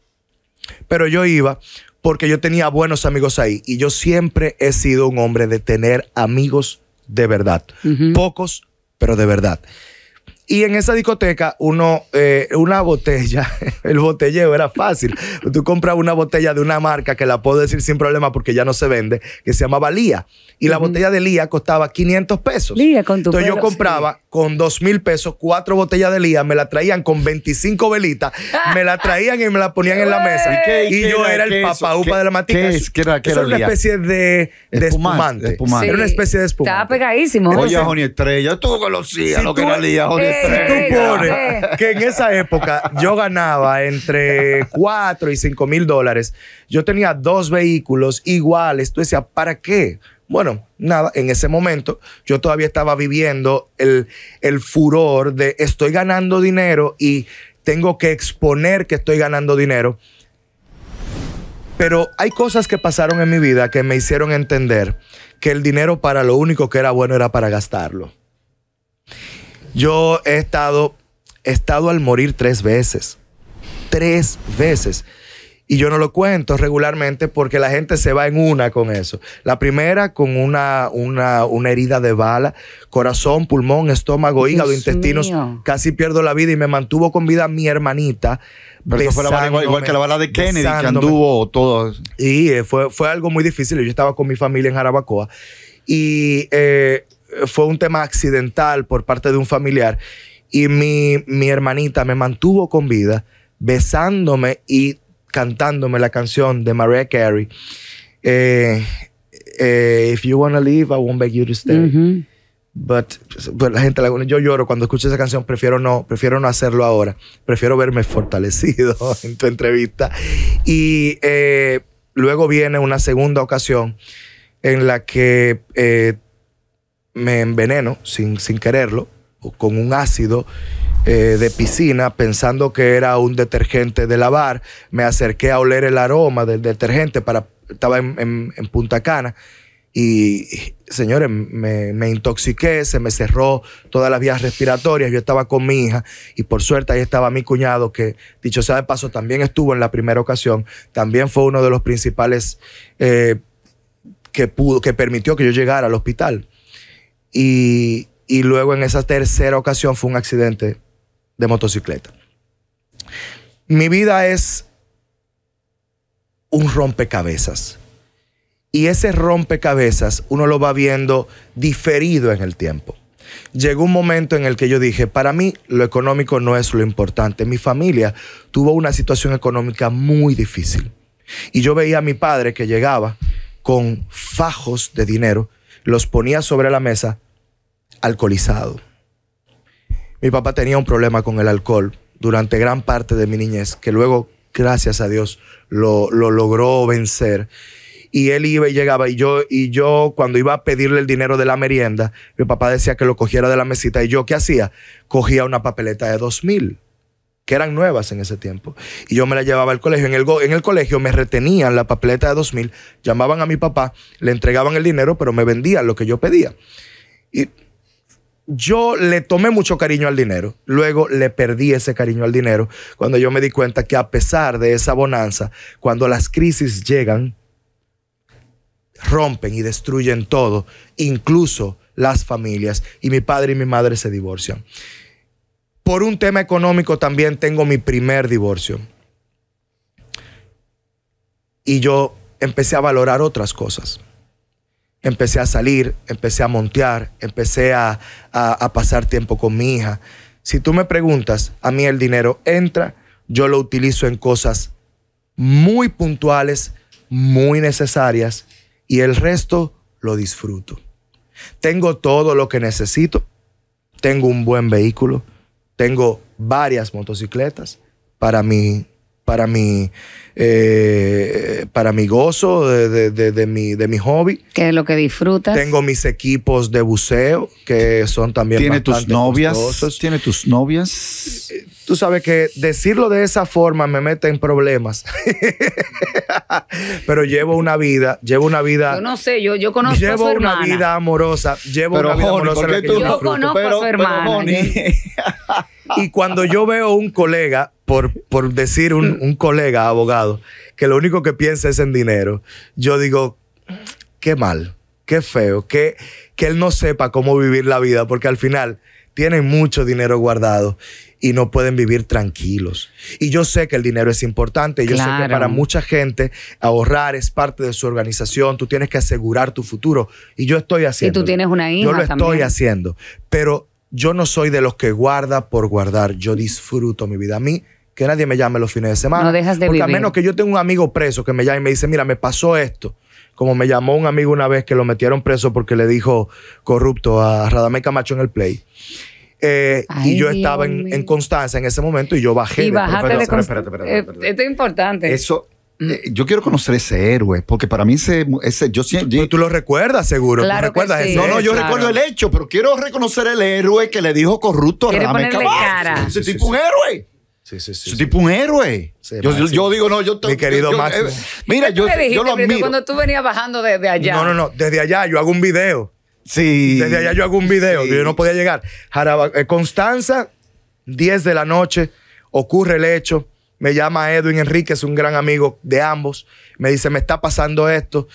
Pero yo iba porque yo tenía buenos amigos ahí y yo siempre he sido un hombre de tener amigos de verdad, pocos, pero de verdad. Y en esa discoteca, uno, eh, una botella, [LAUGHS] el botelleo era fácil. Tú compras una botella de una marca que la puedo decir sin problema porque ya no se vende, que se llamaba Lía. Y la botella de Lía costaba 500 pesos. Lía con tu Entonces yo compraba con 2 mil pesos cuatro botellas de Lía, me la traían con 25 velitas, me la traían y me la ponían en la mesa. ¿Y, yo era, el el Upa de la matita ¿Qué era, era, una especie de, de espumante. era una especie de espumante. Estaba pegadísimo. Oye, Joni Estrella, tú conocías lo que era Lía, Joni si tú pones que eh. en esa época yo ganaba entre 4 y 5 mil dólares. Yo tenía dos vehículos iguales. Tú decías, ¿para qué? Bueno, nada, en ese momento yo todavía estaba viviendo el, el furor de estoy ganando dinero y tengo que exponer que estoy ganando dinero. Pero hay cosas que pasaron en mi vida que me hicieron entender que el dinero para lo único que era bueno era para gastarlo. Yo he estado, estado al morir tres veces. Tres veces. Y yo no lo cuento regularmente porque la gente se va en una con eso. La primera con una, herida de bala, corazón, pulmón, estómago, hígado, intestinos. Casi pierdo la vida y me mantuvo con vida mi hermanita. Pero eso fue igual, que la bala de Kennedy, que anduvo todo. Y eh, fue, fue algo muy difícil. Yo estaba con mi familia en Jarabacoa. Y eh, fue un tema accidental por parte de un familiar y mi, mi hermanita me mantuvo con vida besándome y cantándome la canción de Mariah Carey. Eh, eh, If you wanna leave, I won't beg you to stay. But, pues, pues, la gente, yo lloro cuando escucho esa canción, prefiero no, prefiero no hacerlo ahora, prefiero verme fortalecido [LAUGHS] en tu entrevista. Y eh, luego viene una segunda ocasión en la que eh, me enveneno sin, sin quererlo con un ácido eh, de piscina pensando que era un detergente de lavar. Me acerqué a oler el aroma del detergente para... Estaba en, Punta Cana y, señores, me, intoxiqué, se me cerró todas las vías respiratorias. Yo estaba con mi hija y por suerte ahí estaba mi cuñado, que dicho sea de paso, también estuvo en la primera ocasión. También fue uno de los principales eh, que, pudo, que permitió que yo llegara al hospital. Y, luego en esa tercera ocasión fue un accidente de motocicleta. Mi vida es un rompecabezas. Y ese rompecabezas uno lo va viendo diferido en el tiempo. Llegó un momento en el que yo dije, para mí lo económico no es lo importante. Mi familia tuvo una situación económica muy difícil. Y yo veía a mi padre que llegaba con fajos de dinero los ponía sobre la mesa alcoholizado. Mi papá tenía un problema con el alcohol durante gran parte de mi niñez, que luego, gracias a Dios, lo, logró vencer. Y él iba y llegaba y yo, y yo cuando iba a pedirle el dinero de la merienda, mi papá decía que lo cogiera de la mesita y yo, ¿qué hacía? Cogía una papeleta de dos mil que eran nuevas en ese tiempo. Y yo me la llevaba al colegio. En el, en el colegio me retenían la papeleta de 2000, llamaban a mi papá, le entregaban el dinero, pero me vendían lo que yo pedía. Y yo le tomé mucho cariño al dinero. Luego le perdí ese cariño al dinero cuando yo me di cuenta que a pesar de esa bonanza, cuando las crisis llegan, rompen y destruyen todo, incluso las familias. Y mi padre y mi madre se divorcian por un tema económico también tengo mi primer divorcio. Y yo empecé a valorar otras cosas. Empecé a salir, empecé a montear, empecé a, pasar tiempo con mi hija. Si tú me preguntas, a mí el dinero entra, yo lo utilizo en cosas muy puntuales, muy necesarias, y el resto lo disfruto. Tengo todo lo que necesito, tengo un buen vehículo, tengo varias motocicletas para mi para mi, eh, para mi gozo, de, de, de, mi, hobby. Que es lo que disfrutas. Tengo mis equipos de buceo, que son también ¿Tiene tus novias? ¿Tiene tus novias? Eh, tú sabes que decirlo de esa forma me mete en problemas. [LAUGHS] Pero llevo una vida, llevo una vida. Yo no sé, yo, yo conozco a su hermana. una vida amorosa, llevo una vida amorosa. Yo, conozco a su hermana. ¿eh? [LAUGHS] y cuando yo veo un colega por, decir un, colega abogado que lo único que piensa es en dinero, yo digo, qué mal, qué feo, que, que él no sepa cómo vivir la vida, porque al final tienen mucho dinero guardado y no pueden vivir tranquilos. Y yo sé que el dinero es importante. Yo sé que para mucha gente ahorrar es parte de su organización. Tú tienes que asegurar tu futuro. Y yo estoy haciendo. Y tú tienes una hija. Yo lo estoy haciendo. Pero yo no soy de los que guarda por guardar. Yo disfruto mi vida. A mí que nadie me llame los fines de semana. No dejas de Porque a menos que yo tenga un amigo preso que me llame y me dice, mira, me pasó esto. Como me llamó un amigo una vez que lo metieron preso porque le dijo corrupto a Radamé Camacho en el play. Eh, y yo estaba en, constancia en ese momento y yo bajé. Y eh, Esto es importante. Eso, eh, yo quiero conocer ese héroe, porque para mí ese, yo Tú, tú, lo recuerdas seguro, recuerdas No, no, yo recuerdo el hecho, pero quiero reconocer el héroe que le dijo corrupto a Radame Camacho un héroe. Sí, sí, sí. Es tipo un héroe. yo, digo, no, yo Mi querido yo, eh, mira, yo, lo cuando tú venías bajando desde allá. No, no, no. Desde allá yo hago un video. Sí. Desde allá yo hago un video. Yo no podía llegar. Eh, Constanza, 10 de la noche. Ocurre el hecho. Me llama Edwin Enríquez, un gran amigo de ambos. Me dice, me está pasando esto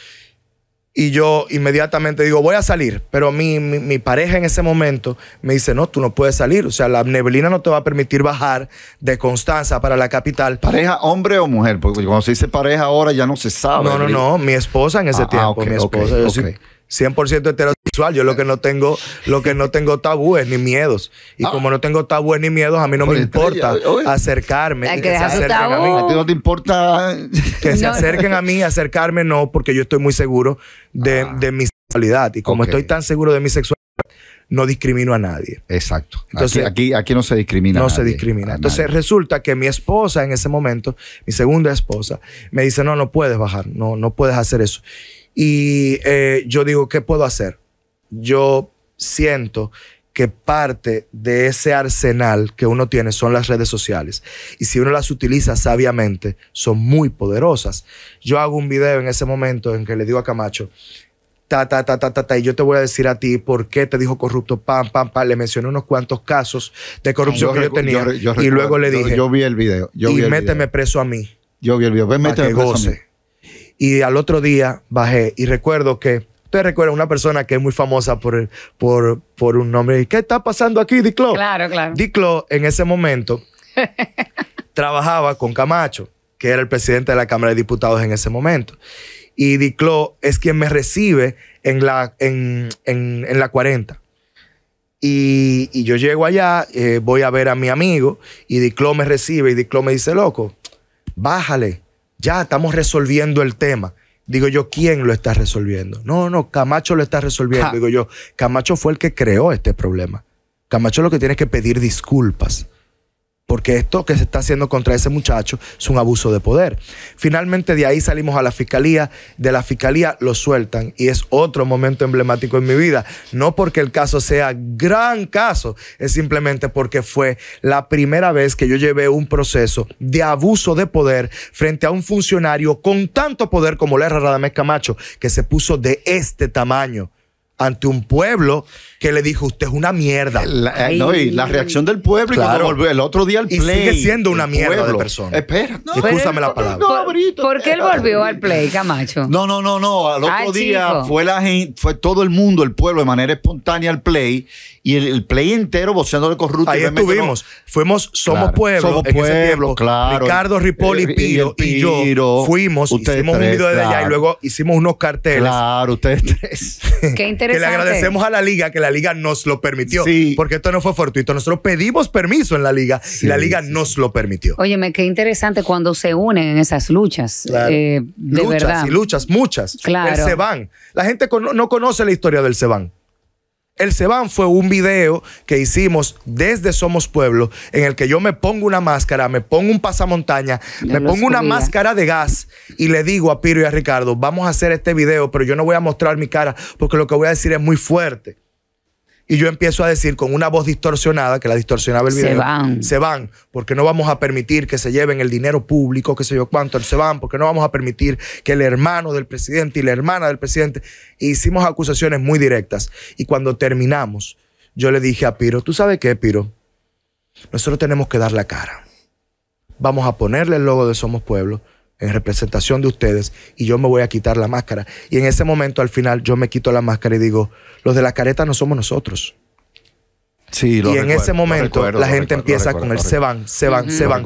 y yo inmediatamente digo, voy a salir, pero mi, mi, mi, pareja en ese momento me dice, no, tú no puedes salir, o sea, la neblina no te va a permitir bajar de Constanza para la capital. ¿Pareja hombre o mujer? Porque cuando se dice pareja ahora ya no se sabe. No, no, no, mi esposa en ese ah, ah, tiempo, mi esposa. 100% heterosexual. Yo lo que no tengo, lo que no tengo tabúes ni miedos. Y ah. como no tengo tabúes ni miedos, a mí no me importa acercarme. Hay que, a ti no te importa? Que se acerquen a mí, acercarme no, porque yo estoy muy seguro de, ah. mi sexualidad. Y como estoy tan seguro de mi sexualidad, no discrimino a nadie. Exacto. Entonces, aquí, aquí, no se discrimina. No se discrimina. Entonces resulta que mi esposa en ese momento, mi segunda esposa, me dice, no, no puedes bajar, no, no puedes hacer eso. Y eh, yo digo, ¿qué puedo hacer? Yo siento que parte de ese arsenal que uno tiene son las redes sociales. Y si uno las utiliza sabiamente, son muy poderosas. Yo hago un video en ese momento en que le digo a Camacho, ta, ta, ta, ta, ta, y yo te voy a decir a ti por qué te dijo corrupto, pam, pam, pam. Le mencioné unos cuantos casos de corrupción que yo tenía. y luego le dije. Yo, vi el video. y méteme preso a mí. Yo vi el video. Ven, méteme preso y al otro día bajé y recuerdo que Ustedes recuerdan una persona que es muy famosa por, por, un nombre. ¿Qué está pasando aquí, Diclo? Claro, claro. Diclo, en ese momento, [LAUGHS] trabajaba con Camacho, que era el presidente de la Cámara de Diputados en ese momento. Y Diclo es quien me recibe en la, en, la 40. Y, yo llego allá, eh, voy a ver a mi amigo, y Diclo me recibe, y Diclo me dice, loco, bájale ya estamos resolviendo el tema. Digo yo, ¿quién lo está resolviendo? No, no, Camacho lo está resolviendo. Digo yo, Camacho fue el que creó este problema. Camacho lo que tiene que pedir disculpas porque esto que se está haciendo contra ese muchacho es un abuso de poder. Finalmente de ahí salimos a la fiscalía, de la fiscalía lo sueltan y es otro momento emblemático en mi vida, no porque el caso sea gran caso, es simplemente porque fue la primera vez que yo llevé un proceso de abuso de poder frente a un funcionario con tanto poder como Lerra Radamés Camacho, que se puso de este tamaño ante un pueblo que le dijo, usted es una mierda. Eh, la, eh, no, y la reacción del pueblo claro. y el otro día al play. Y sigue siendo una mierda de persona. Espera. Escúchame la palabra. ¿Por, qué él eh, volvió al play, Camacho? No, no, no, no. Al otro ah, día fue la gente, fue todo el mundo, el pueblo, de manera espontánea al play. Y el, play entero voceando de corrupto Ahí estuvimos. Fuimos, somos pueblo. Somos pueblo, claro. Ricardo Ripoli y, yo fuimos, hicimos un video desde allá y luego hicimos unos carteles. Claro, ustedes [LAUGHS] tres. Qué interesante. que le agradecemos a la liga que la la liga nos lo permitió. Porque esto no fue fortuito. Nosotros pedimos permiso en la liga y la liga nos lo permitió. Óyeme, qué interesante cuando se unen en esas luchas. Eh, de luchas y luchas, muchas. Claro. El Seban. La gente no conoce la historia del Seban. El Seban fue un video que hicimos desde Somos Pueblo, en el que yo me pongo una máscara, me pongo un pasamontaña, me pongo una máscara de gas y le digo a Piro y a Ricardo, vamos a hacer este video, pero yo no voy a mostrar mi cara porque lo que voy a decir es muy fuerte. Y yo empiezo a decir con una voz distorsionada, que la distorsionaba el video. Se van. Se van, porque no vamos a permitir que se lleven el dinero público, que se yo cuánto, se van, porque no vamos a permitir que el hermano del presidente y la hermana del presidente. E hicimos acusaciones muy directas. Y cuando terminamos, yo le dije a Piro, ¿tú sabes qué, Piro? Nosotros tenemos que dar la cara. Vamos a ponerle el logo de Somos Pueblo en representación de ustedes y yo me voy a quitar la máscara. Y en ese momento al final yo me quito la máscara y digo, los de la careta no somos nosotros. Sí, y en ese momento la gente empieza con el se van, se van, se van.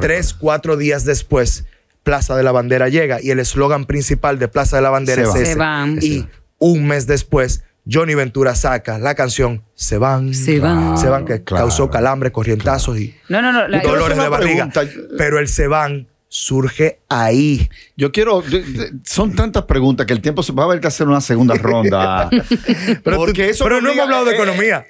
Tres, cuatro días después, Plaza de la Bandera llega y el eslogan principal de Plaza de la Bandera es ese. Se van. Y un mes después, Johnny Ventura saca la canción Se van, se van, se van que causó calambre, corrientazos y, dolores de barriga. pero el se van surge ahí. Yo quiero, son tantas preguntas que el tiempo se va a haber que hacer una segunda ronda. [LAUGHS] pero, porque eso no hemos hablado de economía.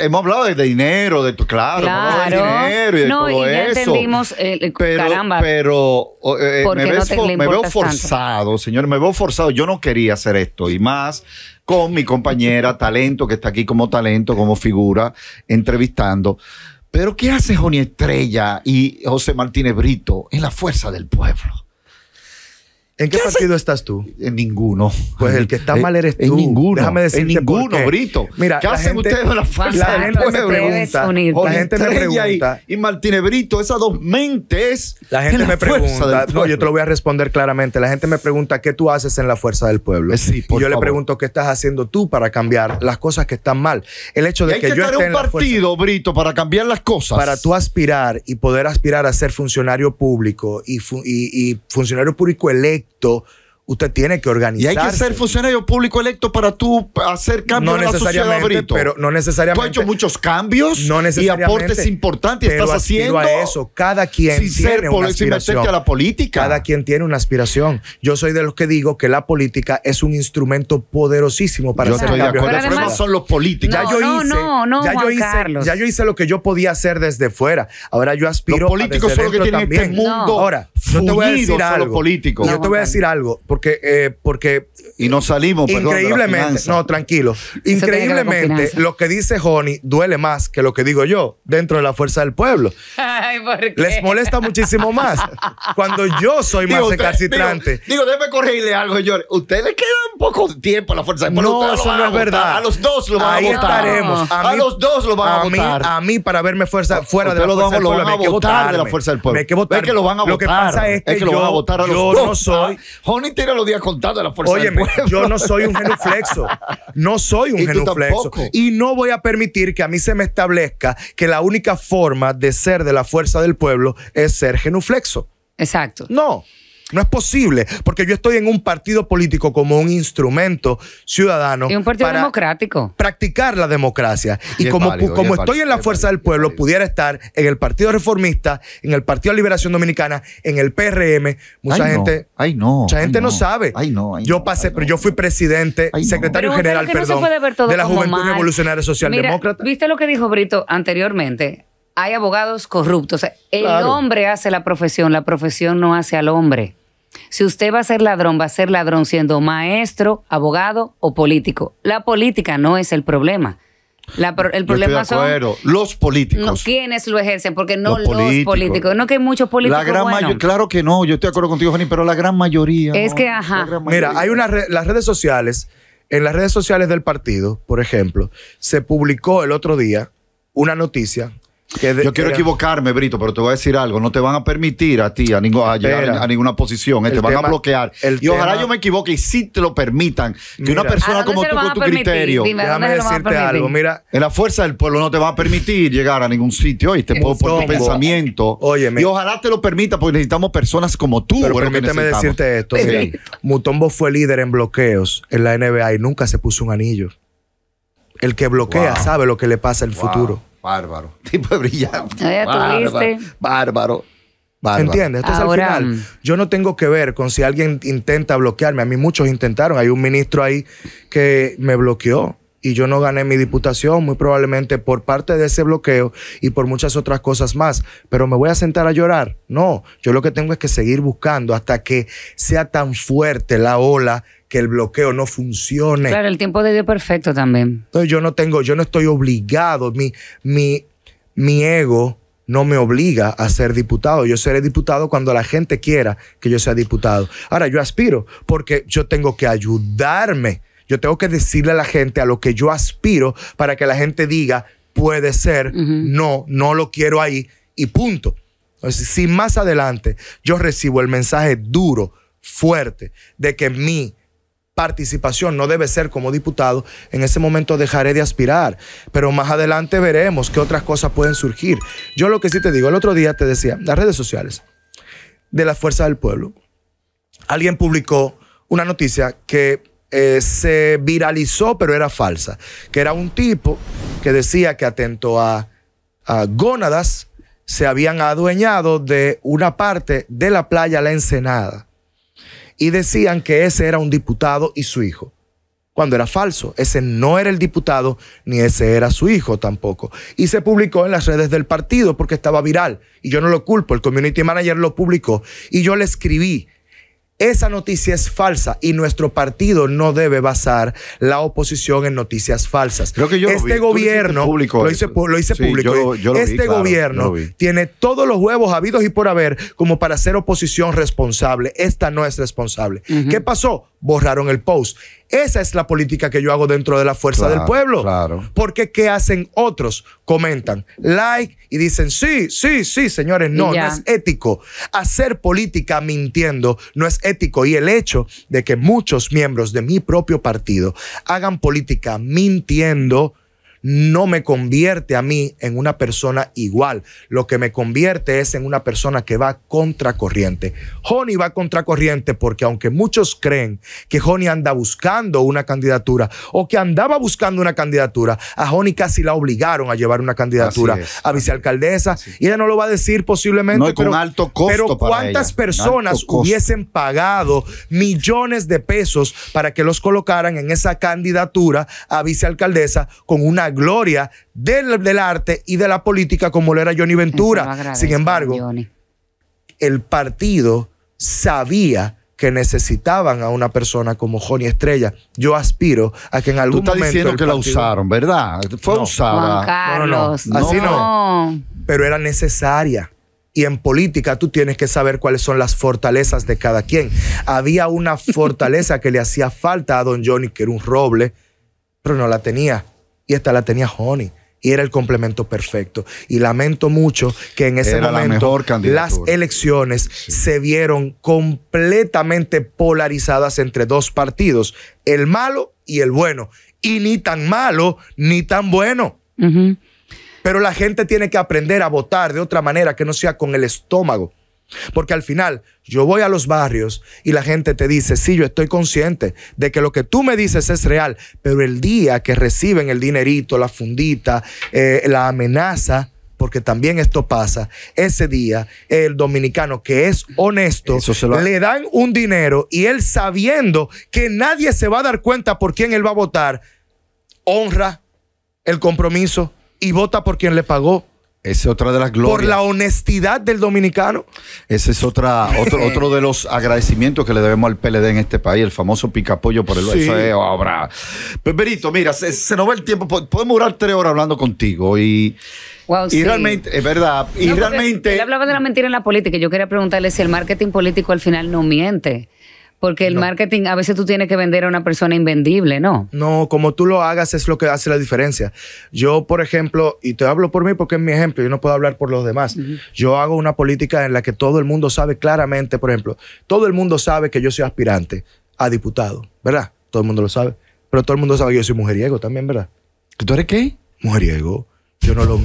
hemos hablado de, dinero, de claro, claro. no, y Entendimos, el pero, Pero me, veo forzado, señores, me veo forzado. Yo no quería hacer esto y más con mi compañera talento que está aquí como talento, como figura entrevistando. Pero ¿qué hace Joni Estrella y José Martínez Brito en la fuerza del pueblo? ¿En qué, partido estás tú? En ninguno. Pues el que está mal eres tú. En ninguno. Déjame decirte ninguno, Brito. Mira, ¿qué hacen ustedes con la falsa la gente me pregunta, La gente me pregunta. Y, y Martínez Brito, esas dos mentes. La gente me pregunta. No, yo te lo voy a responder claramente. La gente me pregunta qué tú haces en la fuerza del pueblo. y yo le pregunto qué estás haciendo tú para cambiar las cosas que están mal. El hecho de que, yo esté un partido, Brito, para cambiar las cosas. Para tú aspirar y poder aspirar a ser funcionario público y funcionario público electo usted tiene que organizar. Y hay que ser funcionario público electo para tú hacer cambios no en la sociedad, Pero no necesariamente. Tú has hecho muchos cambios no necesariamente, y aportes importantes y estás haciendo. eso. Cada quien sin tiene una aspiración. Sin a la política. Cada quien tiene una aspiración. Yo soy de los que digo que la política es un instrumento poderosísimo para yo hacer estoy cambios. son los políticos. No, ya yo hice, no, no, ya yo hice, Ya yo hice lo que yo podía hacer desde fuera. Ahora yo aspiro. Los políticos son los que tienen este también. este mundo. Ahora, yo te voy a decir algo. Yo te voy a decir algo, porque, eh, porque y no salimos. Increíblemente, perdón, de no, tranquilo. Increíblemente, lo que dice Joni duele más que lo que digo yo dentro de la fuerza del pueblo. Ay, ¿por qué? Les molesta muchísimo más cuando yo soy más recalcitrante. Digo, digo, déjeme corregirle algo, señores. Usted le queda un poco tiempo a la fuerza del pueblo. No, eso no es verdad. A los dos lo van a votar. Estaremos. A, los dos lo van a, votar. a mí, para verme fuerza, fuera de la fuerza, del pueblo, me que votar de la fuerza del pueblo. Me que votar. que lo van a votar es este, que, yo, lo van a votar a los yo no soy. Johnny tiene los días contados de la fuerza del pueblo. yo no soy un genuflexo. No soy un [LAUGHS] genuflexo. Y no voy a permitir que a mí se me establezca que la única forma de ser de la fuerza del pueblo es ser genuflexo. Exacto. No. No es posible, porque yo estoy en un partido político como un instrumento ciudadano. un partido para democrático. Practicar la democracia. Y, como, como estoy en la fuerza del pueblo, pudiera estar en el Partido Reformista, en el Partido de Liberación Dominicana, en el PRM. Mucha gente. No, ay, no. Mucha gente no, sabe. Ay, no, yo pasé, pero yo fui presidente, secretario general, perdón, de la Juventud Revolucionaria Socialdemócrata. ¿Viste lo que dijo Brito anteriormente? hay abogados corruptos. El hombre hace la profesión, la profesión no hace al hombre. Si usted va a ser ladrón, va a ser ladrón siendo maestro, abogado o político. La política no es el problema. el problema son los políticos. No, ¿Quiénes lo ejercen? Porque no los, políticos. No que hay muchos políticos. La gran claro que no, yo estoy de acuerdo contigo, Fanny, pero la gran mayoría. Es que, ajá. Mira, hay unas las redes sociales, en las redes sociales del partido, por ejemplo, se publicó el otro día una noticia yo quiero equivocarme, Brito, pero te voy a decir algo. No te van a permitir a ti a, a llegar a ninguna posición. Eh, te van a bloquear. y ojalá yo me equivoque y sí te lo permitan. Que una persona ah, como tú con tu criterio. déjame decirte algo. Mira, en la fuerza del pueblo no te va a permitir llegar a ningún sitio y te puedo poner tu pensamiento. Y ojalá te lo permita porque necesitamos personas como tú. Pero permíteme decirte esto. Mutombo fue líder en bloqueos en la NBA y nunca se puso un anillo. El que bloquea sabe lo que le pasa en el futuro. Bárbaro. [LAUGHS] Tipo de brillante. Bárbaro, bárbaro. bárbaro. ¿Entiendes? Esto es al mm. yo no tengo que ver con si alguien intenta bloquearme. A mí muchos intentaron. Hay un ministro ahí que me bloqueó y yo no gané mi diputación, muy probablemente por parte de ese bloqueo y por muchas otras cosas más. Pero me voy a sentar a llorar. No, yo lo que tengo es que seguir buscando hasta que sea tan fuerte la ola que el bloqueo no funcione. Claro, el tiempo de Dios perfecto también. Entonces yo no tengo, yo no estoy obligado, mi, mi, mi ego no me obliga a ser diputado. Yo seré diputado cuando la gente quiera que yo sea diputado. Ahora, yo aspiro porque yo tengo que ayudarme. Yo tengo que decirle a la gente a lo que yo aspiro para que la gente diga, puede ser, no, no lo quiero ahí y punto. Entonces, si más adelante yo recibo el mensaje duro, fuerte, de que mi participación no debe ser como diputado, en ese momento dejaré de aspirar. Pero más adelante veremos qué otras cosas pueden surgir. Yo lo que sí te digo, el otro día te decía, las redes sociales de la Fuerza del Pueblo, alguien publicó una noticia que eh, se viralizó, pero era falsa, que era un tipo que decía que atento a, a gónadas se habían adueñado de una parte de la playa La Ensenada y decían que ese era un diputado y su hijo cuando era falso. Ese no era el diputado, ni ese era su hijo tampoco. Y se publicó en las redes del partido porque estaba viral. Y yo no lo culpo, el community manager lo publicó. Y yo le escribí esa noticia es falsa y nuestro partido no debe basar la oposición en noticias falsas. este gobierno lo, hice, público. este gobierno tiene todos los huevos habidos y por haber como para ser oposición responsable. Esta no es responsable. ¿Qué pasó? Borraron el post. Esa es la política que yo hago dentro de la fuerza del pueblo. Claro. Porque ¿qué hacen otros? Comentan, like y dicen, sí, sí, sí, señores, no, no es ético. Hacer política mintiendo no es ético. Y el hecho de que muchos miembros de mi propio partido hagan política mintiendo, no me convierte a mí en una persona igual. Lo que me convierte es en una persona que va contracorriente. Honey va contracorriente porque aunque muchos creen que Honey anda buscando una candidatura o que andaba buscando una candidatura, a Honey casi la obligaron a llevar una candidatura a vicealcaldesa y ella no lo va a decir posiblemente. No, con alto costo pero ¿cuántas personas hubiesen pagado millones de pesos para que los colocaran en esa candidatura a vicealcaldesa con una gloria del, arte y de la política como lo era Johnny Ventura. Sin embargo, el partido sabía que necesitaban a una persona como Johnny Estrella. Yo aspiro a que en algún momento. Tú estás diciendo que la usaron, ¿verdad? Fue usada. no, no, no. Así no. Pero era necesaria. Y en política tú tienes que saber cuáles son las fortalezas de cada quien. Había una fortaleza que le hacía falta a don Johnny, que era un roble, pero no la tenía y esta la tenía Honey. Y era el complemento perfecto. Y lamento mucho que en ese momento las elecciones se vieron completamente polarizadas entre dos partidos, el malo y el bueno. Y ni tan malo ni tan bueno. Pero la gente tiene que aprender a votar de otra manera que no sea con el estómago. Porque al final yo voy a los barrios y la gente te dice, sí, yo estoy consciente de que lo que tú me dices es real, pero el día que reciben el dinerito, la fundita, eh, la amenaza, porque también esto pasa, ese día el dominicano que es honesto le dan un dinero y él sabiendo que nadie se va a dar cuenta por quién él va a votar, honra el compromiso y vota por quien le pagó. Esa es otra de las glorias. Por la honestidad del dominicano. Ese es otra, otro, otro de los agradecimientos que le debemos al PLD en este país, el famoso picapollo por el sí. obra. Berito, mira, se, nos va el tiempo. Podemos durar tres horas hablando contigo y. realmente, es verdad. Y realmente. Él hablaba de la mentira en la política. Yo quería preguntarle si el marketing político al final no miente. Porque el marketing, a veces tú tienes que vender a una persona invendible, ¿no? No, como tú lo hagas es lo que hace la diferencia. Yo, por ejemplo, y te hablo por mí porque es mi ejemplo, yo no puedo hablar por los demás. Yo hago una política en la que todo el mundo sabe claramente, por ejemplo, todo el mundo sabe que yo soy aspirante a diputado, ¿verdad? Todo el mundo lo sabe. Pero todo el mundo sabe que yo soy mujeriego también, ¿verdad? tú eres qué? Mujeriego. Yo no lo,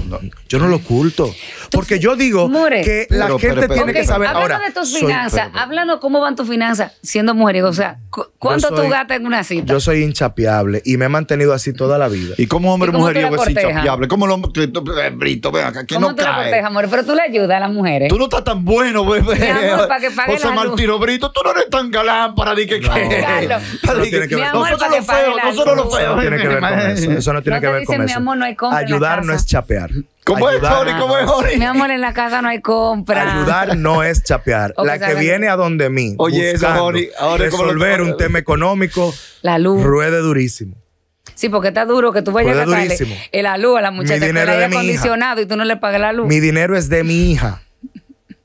yo no lo oculto. Porque yo digo que la gente tiene que saber. Háblanos ahora, de tus finanzas. Háblanos cómo van tus finanzas siendo mujer. O sea, ¿cuánto tú gastas en una cita? Yo soy inchapeable y me he mantenido así toda la vida. ¿Y cómo hombre mujeriego es inchapeable? ¿Cómo lo eh, Brito, ven acá, que no te cae? amor? Pero tú le ayudas a las mujeres. Tú no estás tan bueno, bebé. Amor, para que pague José Martino Brito, tú no eres tan galán para decir que no. Carlos, no que, que Nosotros amor, que los feos, nosotros los feos. Eso no tiene que ver con eso. Ayudar no es chapear. ¿Cómo es, ¿Cómo es, Mi amor, en la casa no hay compra. Ayudar no es chapear. la que, viene a donde mí. Oye, eso, resolver un tema económico. La luz. Ruede durísimo. Sí, porque está duro que tú vayas a darle la luz a la muchacha que acondicionado y tú no le pagues la luz. Mi dinero es de mi hija.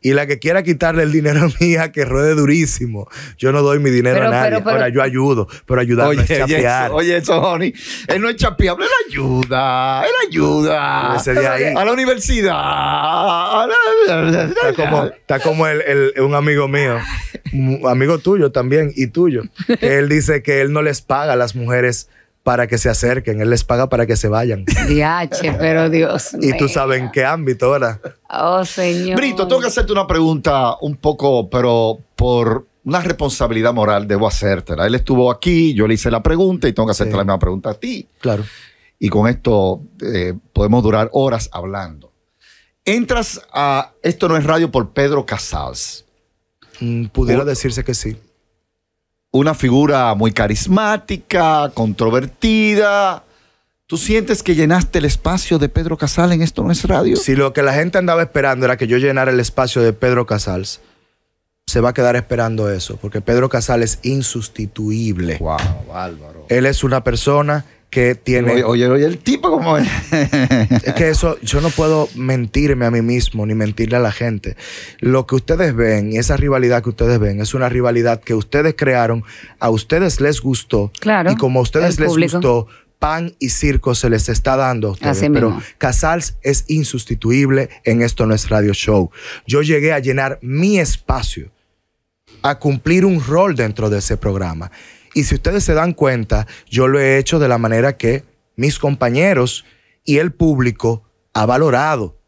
Y la que quiera quitarle el dinero a mi hija, que ruede durísimo. Yo no doy mi dinero a nadie. Pero, Ahora yo ayudo, pero ayudarme a no es chapear. Oye, eso, Johnny. Él no es chapeable, él ayuda. Él ayuda. Ese A la universidad. Está como, está el, un amigo mío, amigo tuyo también y tuyo, él dice que él no les paga a las mujeres para que se acerquen, él les paga para que se vayan. [LAUGHS] Diache, pero Dios. y tú sabes en qué ámbito, ¿verdad? Oh, señor. Brito, tengo que hacerte una pregunta un poco, pero por una responsabilidad moral debo hacértela. Él estuvo aquí, yo le hice la pregunta y tengo que hacerte la misma pregunta a ti. Claro. Y con esto eh, podemos durar horas hablando. Entras a Esto no es radio por Pedro Casals. Mm, pudiera decirse que sí una figura muy carismática, controvertida. ¿Tú sientes que llenaste el espacio de Pedro Casal en Esto No es Radio? Si lo que la gente andaba esperando era que yo llenara el espacio de Pedro Casals, se va a quedar esperando eso, porque Pedro Casal es insustituible. Wow, Álvaro. Él es una persona que tiene. Oye, oye, el tipo como es. es que eso, yo no puedo mentirme a mí mismo ni mentirle a la gente. Lo que ustedes ven y esa rivalidad que ustedes ven es una rivalidad que ustedes crearon, a ustedes les gustó. Claro. Y como a ustedes les gustó, pan y circo se les está dando a pero Casals es insustituible en esto no es radio show. Yo llegué a llenar mi espacio, a cumplir un rol dentro de ese programa. Y si ustedes se dan cuenta, yo lo he hecho de la manera que mis compañeros y el público ha valorado.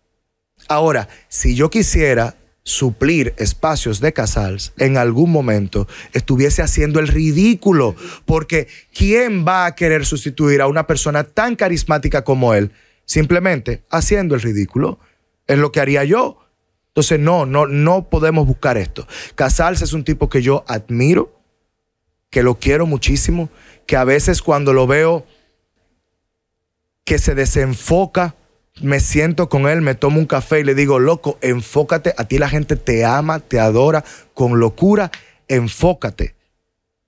Ahora, si yo quisiera suplir espacios de Casals en algún momento estuviese haciendo el ridículo, porque ¿quién va a querer sustituir a una persona tan carismática como él? Simplemente haciendo el ridículo, es lo que haría yo. Entonces, no, no, no podemos buscar esto. Casals es un tipo que yo admiro, que lo quiero muchísimo, que a veces cuando lo veo que se desenfoca, me siento con él, me tomo un café y le digo, loco, enfócate, a ti la gente te ama, te adora con locura, enfócate,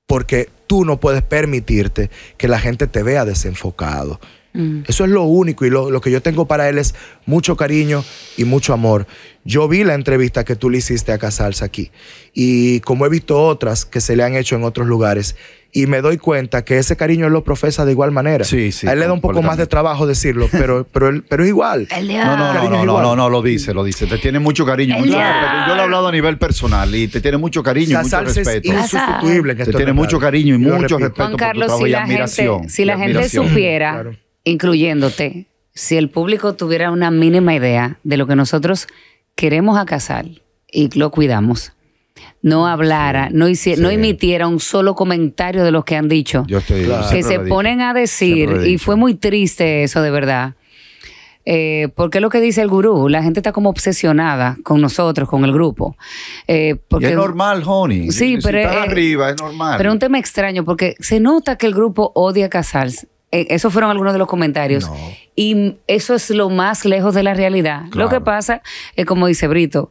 porque tú no puedes permitirte que la gente te vea desenfocado. Mm. Eso es lo único y lo, que yo tengo para él es mucho cariño y mucho amor. Yo vi la entrevista que tú le hiciste a Casals aquí y como he visto otras que se le han hecho en otros lugares y me doy cuenta que ese cariño él lo profesa de igual manera. Sí, sí, a él le da un poco más de trabajo decirlo, pero, pero, él, pero es igual. [LAUGHS] No, no, no, no, no, no, lo dice, lo dice. Te tiene mucho cariño. Yo lo he hablado a nivel personal y te tiene mucho cariño y mucho respeto. Es insustituible. Que te este tiene mucho cariño y mucho respeto Juan si y la admiración. Gente, si la gente supiera incluyéndote, si el público tuviera una mínima idea de lo que nosotros queremos a Casal y lo cuidamos, no hablara, no, no emitiera un solo comentario de los que han dicho, que se ponen a decir, y fue muy triste eso de verdad. Eh, porque es lo que dice el gurú, la gente está como obsesionada con nosotros, con el grupo. Eh, porque, es normal, honey. Sí, pero, arriba, es normal. Pero un tema extraño, porque se nota que el grupo odia a Casals e, esos fueron algunos de los comentarios. Y eso es lo más lejos de la realidad. Lo que pasa es, como dice Brito,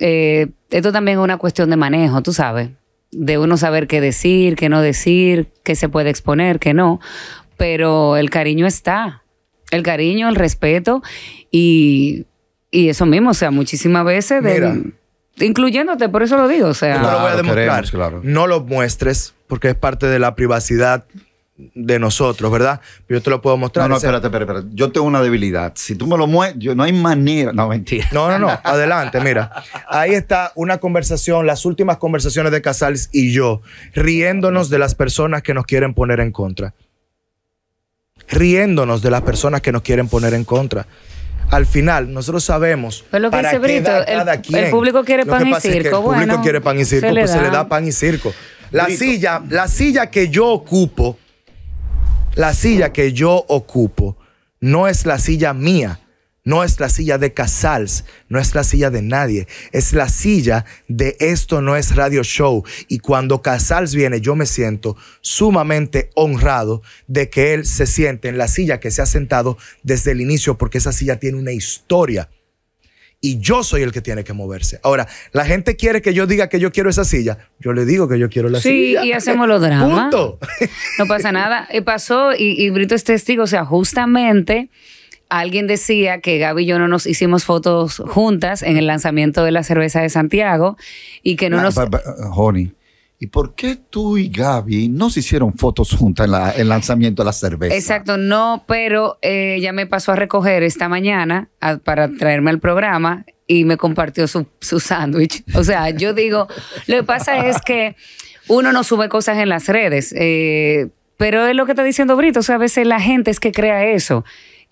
eh, esto también es una cuestión de manejo, tú sabes, de uno saber qué decir, qué no decir, qué se puede exponer, qué no. Pero el cariño está, el cariño, el respeto y, eso mismo, o sea, muchísimas veces, de, incluyéndote, por eso lo digo, o sea, no lo voy a demostrar, no lo muestres porque es parte de la privacidad de nosotros, ¿verdad? yo te lo puedo mostrar. No, no, espérate, espérate, Yo tengo una debilidad. Si tú me lo muestras, yo, no hay manera. No, mentira. No, no, no. Adelante, mira. Ahí está una conversación, las últimas conversaciones de Casals y yo, riéndonos de las personas que nos quieren poner en contra. Riéndonos de las personas que nos quieren poner en contra al final nosotros sabemos Es pues lo que dice Brito, el, público quiere pan y circo. el público quiere pan y circo, se pues se le da pan y circo. La silla, la silla que yo ocupo la silla que yo ocupo no es la silla mía, no es la silla de Casals, no es la silla de nadie, es la silla de esto no es radio show. Y cuando Casals viene, yo me siento sumamente honrado de que él se siente en la silla que se ha sentado desde el inicio, porque esa silla tiene una historia y yo soy el que tiene que moverse. Ahora, la gente quiere que yo diga que yo quiero esa silla. Yo le digo que yo quiero la silla. Sí, y hacemos los dramas. No pasa nada. Pasó y, Brito es testigo. O sea, justamente alguien decía que Gaby y yo no nos hicimos fotos juntas en el lanzamiento de la cerveza de Santiago y que no nos. ¿Y por qué tú y Gaby no se hicieron fotos juntas en el lanzamiento de la cerveza? Exacto, no, pero eh, ella me pasó a recoger esta mañana para traerme al programa y me compartió su sándwich. o sea, yo digo, lo que pasa es que uno no sube cosas en las redes, eh, pero es lo que está diciendo Brito, o sea, a veces la gente es que crea eso.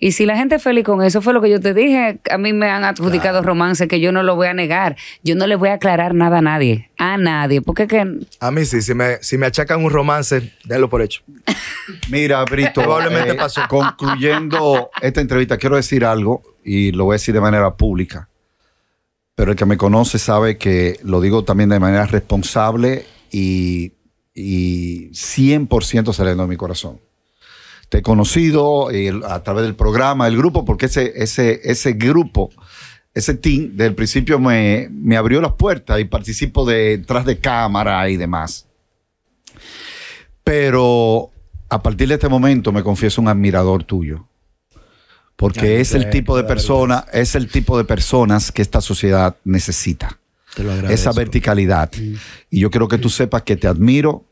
Y si la gente es feliz con eso, fue lo que yo te dije, a mí me han adjudicado romances que yo no lo voy a negar. Yo no le voy a aclarar nada a nadie, a nadie, porque que... A mí sí, si me, achacan un romance, denlo por hecho. [LAUGHS] Mira, Brito, probablemente eh, pasó. Concluyendo esta entrevista, quiero decir algo y lo voy a decir de manera pública. Pero el que me conoce sabe que lo digo también de manera responsable y, 100% saliendo de mi corazón. Este, conocido a través del programa, del grupo, porque ese, ese, ese grupo, ese team, desde el principio me, abrió las puertas y participo detrás de cámara y demás. Pero a partir de este momento me confieso un admirador tuyo. Porque es el tipo de persona, es el tipo de personas que esta sociedad necesita. Te lo esa verticalidad. Mm. Y yo quiero que tú sepas que te admiro,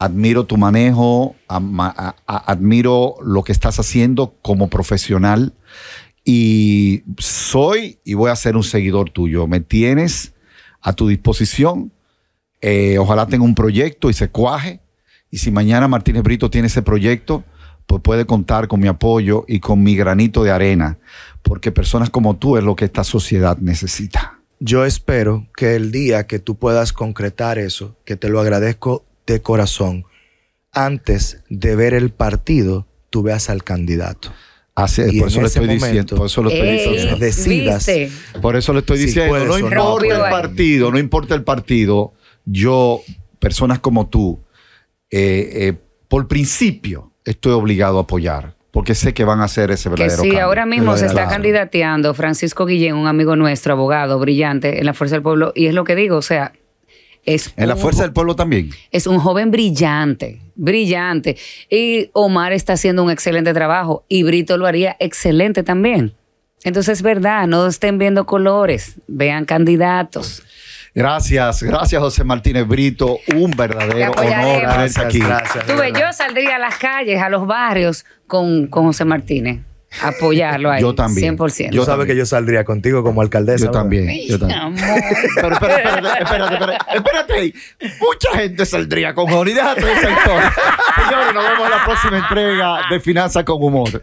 admiro tu manejo, admiro lo que estás haciendo como profesional y soy y voy a ser un seguidor tuyo. Me tienes a tu disposición. Eh, ojalá tenga un proyecto y se cuaje. Y si mañana Martínez Brito tiene ese proyecto, pues puede contar con mi apoyo y con mi granito de arena, porque personas como tú es lo que esta sociedad necesita. Yo espero que el día que tú puedas concretar eso, que te lo agradezco de corazón antes de ver el partido, tú veas al candidato. Así, por, eso estoy diciendo, por eso lo estoy diciendo, decidas, por eso le estoy eh, diciendo, pues, no importa el partido, no importa el partido, yo, personas como tú, eh, eh, por principio estoy obligado a apoyar, porque sé que van a hacer ese verdadero que sí, ahora mismo se está candidateando Francisco Guillén, un amigo nuestro, abogado, brillante en la Fuerza del Pueblo, y es lo que digo, o sea, es en la fuerza del pueblo también. Es un joven brillante, brillante. Y Omar está haciendo un excelente trabajo y Brito lo haría excelente también. Entonces es verdad, no estén viendo colores, vean candidatos. Gracias, gracias José Martínez Brito, un verdadero honor tenerte aquí. yo saldría a las calles, a los barrios con José Martínez apoyarlo ahí. Yo también. 100%. Yo sabes que yo saldría contigo como alcaldesa. Yo también. Yo también. Pero espérate, espérate, espérate, Mucha gente saldría con Johnny. Déjate de sector. [LAUGHS] Señores, nos vemos en la próxima entrega de Finanza con Humor.